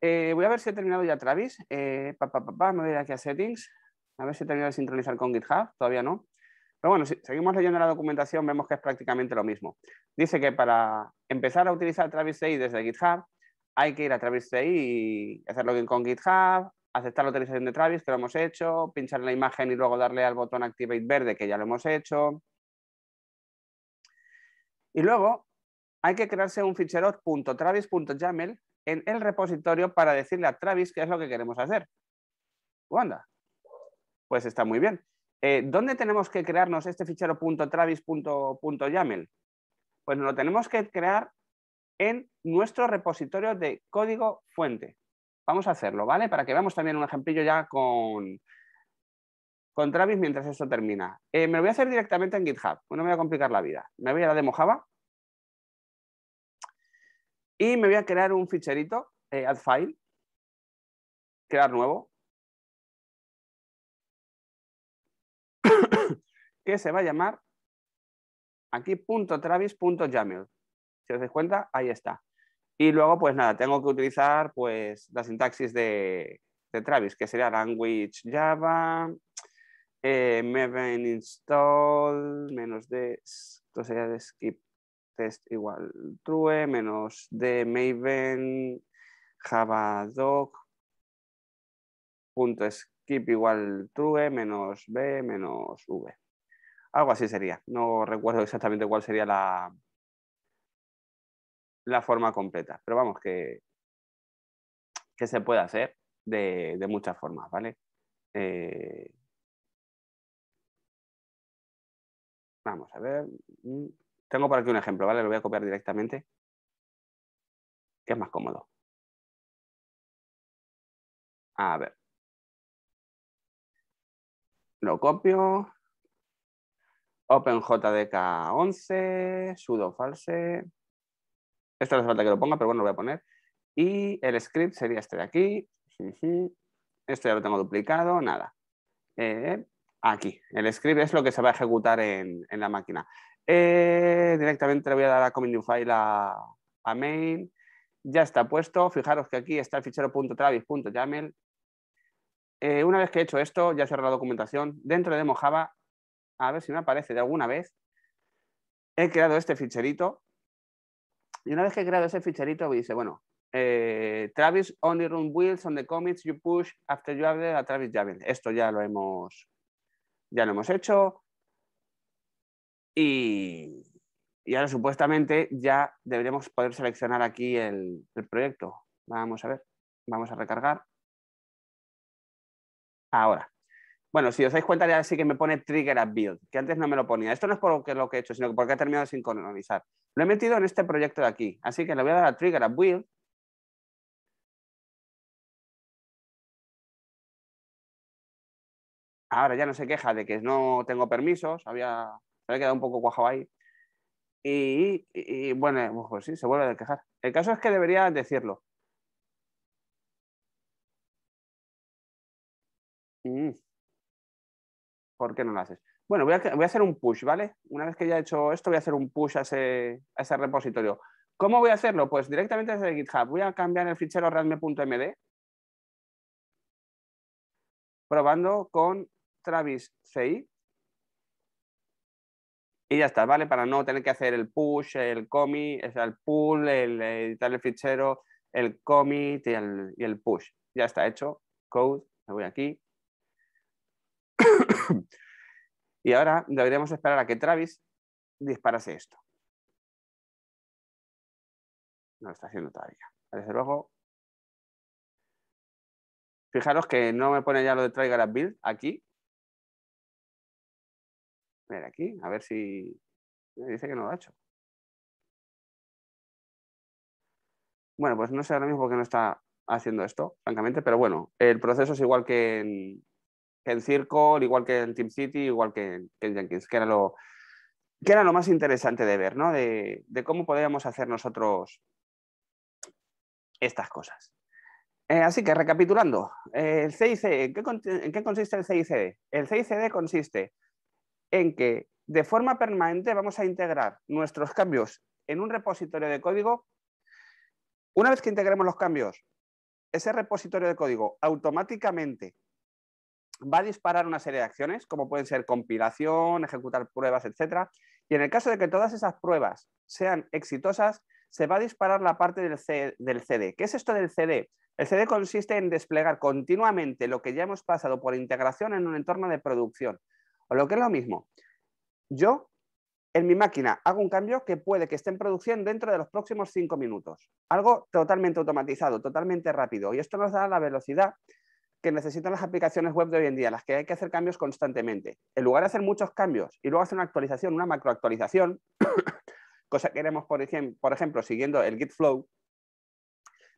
Eh, voy a ver si he terminado ya Travis. Eh, me voy a aquí a Settings. A ver si he terminado de sincronizar con GitHub. Todavía no. Pero bueno, si seguimos leyendo la documentación, vemos que es prácticamente lo mismo. Dice que para empezar a utilizar Travis CI desde GitHub, hay que ir a Travis CI y hacer login con GitHub, aceptar la utilización de Travis, que lo hemos hecho, pinchar en la imagen y luego darle al botón Activate verde, que ya lo hemos hecho. Y luego hay que crearse un fichero .travis.yaml en el repositorio para decirle a Travis qué es lo que queremos hacer. ¿Cuándo? Pues está muy bien. Eh, ¿Dónde tenemos que crearnos este fichero .travis.yaml? Pues lo tenemos que crear en nuestro repositorio de código fuente. Vamos a hacerlo, ¿vale? Para que veamos también un ejemplillo ya con, con Travis mientras esto termina. Eh, me lo voy a hacer directamente en GitHub, no me voy a complicar la vida. Me voy a la demo Java y me voy a crear un ficherito, eh, add file, crear nuevo, que se va a llamar aquí Si os dais cuenta, ahí está. Y luego, pues nada, tengo que utilizar pues la sintaxis de, de Travis, que sería language java, eh, maven install, menos de, esto sería de skip test igual true, menos de maven javadoc punto skip igual true, menos b, menos v. Algo así sería. No recuerdo exactamente cuál sería la, la forma completa, pero vamos, que, que se puede hacer de, muchas formas, ¿vale? Eh, vamos a ver. Mm, tengo por aquí un ejemplo, ¿vale? Lo voy a copiar directamente, que es más cómodo. A ver. Lo copio OpenJDK 11, sudo false. Esto no hace falta que lo ponga, pero bueno, lo voy a poner. Y el script sería este de aquí. Esto ya lo tengo duplicado, nada. Eh, aquí. El script es lo que se va a ejecutar en, la máquina. Eh, directamente le voy a dar a coming new file a, a, main. Ya está puesto. Fijaros que aquí está el fichero eh, una vez que he hecho esto, ya cerré la documentación. Dentro de Mojava a ver si me aparece de alguna vez, he creado este ficherito. Y una vez que he creado ese ficherito, me dice, bueno, eh, Travis only run wheels on the commits you push after you have a Travis Javel. Esto ya lo hemos, ya lo hemos hecho. Y, y ahora supuestamente ya deberíamos poder seleccionar aquí el, el proyecto. Vamos a ver, vamos a recargar. Ahora, bueno, si os dais cuenta, ya sí que me pone trigger at build, que antes no me lo ponía. Esto no es por lo que he hecho, sino porque ha terminado de sincronizar. Lo he metido en este proyecto de aquí. Así que le voy a dar a trigger at build. Ahora ya no se queja de que no tengo permisos. Había, había quedado un poco cuajado ahí. Y, bueno, pues sí, se vuelve a quejar. El caso es que debería decirlo. Mm. ¿Por qué no lo haces? Bueno, voy a, hacer un push, ¿vale? Una vez que ya he hecho esto, voy a hacer un push a ese, repositorio. ¿Cómo voy a hacerlo? Pues directamente desde GitHub. Voy a cambiar el fichero realme.md. probando con Travis CI y ya está, ¿vale? Para no tener que hacer el push, el commit, el pull, el editar el fichero, el commit y el push. Ya está hecho. Code, me voy aquí, y ahora deberíamos esperar a que Travis disparase esto. No lo está haciendo todavía. Desde luego. Fijaros que no me pone ya lo de trigger a build aquí. Mira, aquí, a ver si. Dice que no lo ha hecho. Bueno, pues no sé ahora mismo por qué no está haciendo esto, francamente, pero bueno, el proceso es igual que en, en Circle, igual que en Team City, igual que en, Jenkins, que era, lo, que era lo más interesante de ver, ¿no? De, cómo podíamos hacer nosotros estas cosas. Eh, así que recapitulando, eh, el ¿en qué consiste el CICD? El CICD consiste en que de forma permanente vamos a integrar nuestros cambios en un repositorio de código. Una vez que integremos los cambios, ese repositorio de código automáticamente va a disparar una serie de acciones, como pueden ser compilación, ejecutar pruebas, etc. Y en el caso de que todas esas pruebas sean exitosas, se va a disparar la parte del, del CD. ¿Qué es esto del CD? El CD consiste en desplegar continuamente lo que ya hemos pasado por integración en un entorno de producción. O lo que es lo mismo, yo en mi máquina hago un cambio que puede que esté en producción dentro de los próximos cinco minutos. Algo totalmente automatizado, totalmente rápido. Y esto nos da la velocidad que necesitan las aplicaciones web de hoy en día, las que hay que hacer cambios constantemente. En lugar de hacer muchos cambios y luego hacer una actualización, una macroactualización, cosa que haremos, por ejemplo, siguiendo el Git Flow,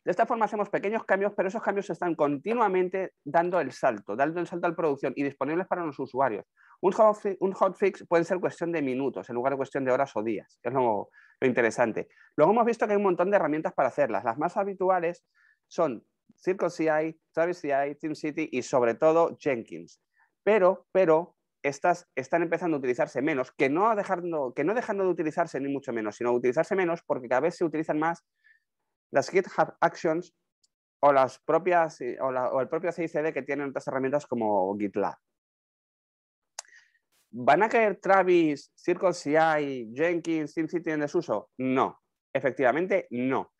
de esta forma hacemos pequeños cambios, pero esos cambios están continuamente dando el salto, dando el salto a la producción y disponibles para los usuarios. Un hotfix, puede ser cuestión de minutos, en lugar de cuestión de horas o días, que es lo interesante. Luego hemos visto que hay un montón de herramientas para hacerlas. Las más habituales son Circle CI, Travis CI, Team y sobre todo Jenkins. Pero, pero estas están empezando a utilizarse menos, que no, dejando, que no de utilizarse ni mucho menos, sino utilizarse menos porque cada vez se utilizan más las GitHub Actions o, las propias, eh, o, el propio CICD que tienen otras herramientas como GitLab. ¿Van a caer Travis, CircleCI, Jenkins, TeamCity en desuso? No, efectivamente no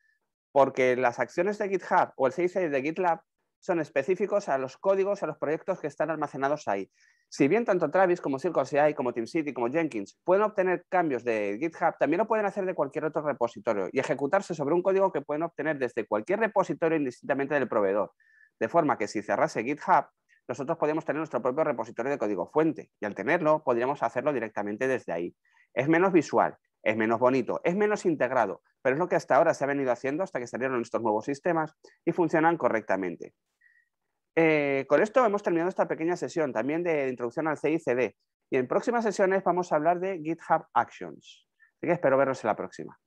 porque las acciones de GitHub o el CI de GitLab son específicos a los códigos, a los proyectos que están almacenados ahí. Si bien tanto Travis como CircleCI, como TeamCity, como Jenkins pueden obtener cambios de GitHub, también lo pueden hacer de cualquier otro repositorio y ejecutarse sobre un código que pueden obtener desde cualquier repositorio indistintamente del proveedor. De forma que si cerrase GitHub, nosotros podríamos tener nuestro propio repositorio de código fuente y al tenerlo podríamos hacerlo directamente desde ahí. Es menos visual es menos bonito, es menos integrado, pero es lo que hasta ahora se ha venido haciendo hasta que salieron estos nuevos sistemas y funcionan correctamente. Eh, con esto hemos terminado esta pequeña sesión también de introducción al CICD y en próximas sesiones vamos a hablar de GitHub Actions. Así que espero veros en la próxima.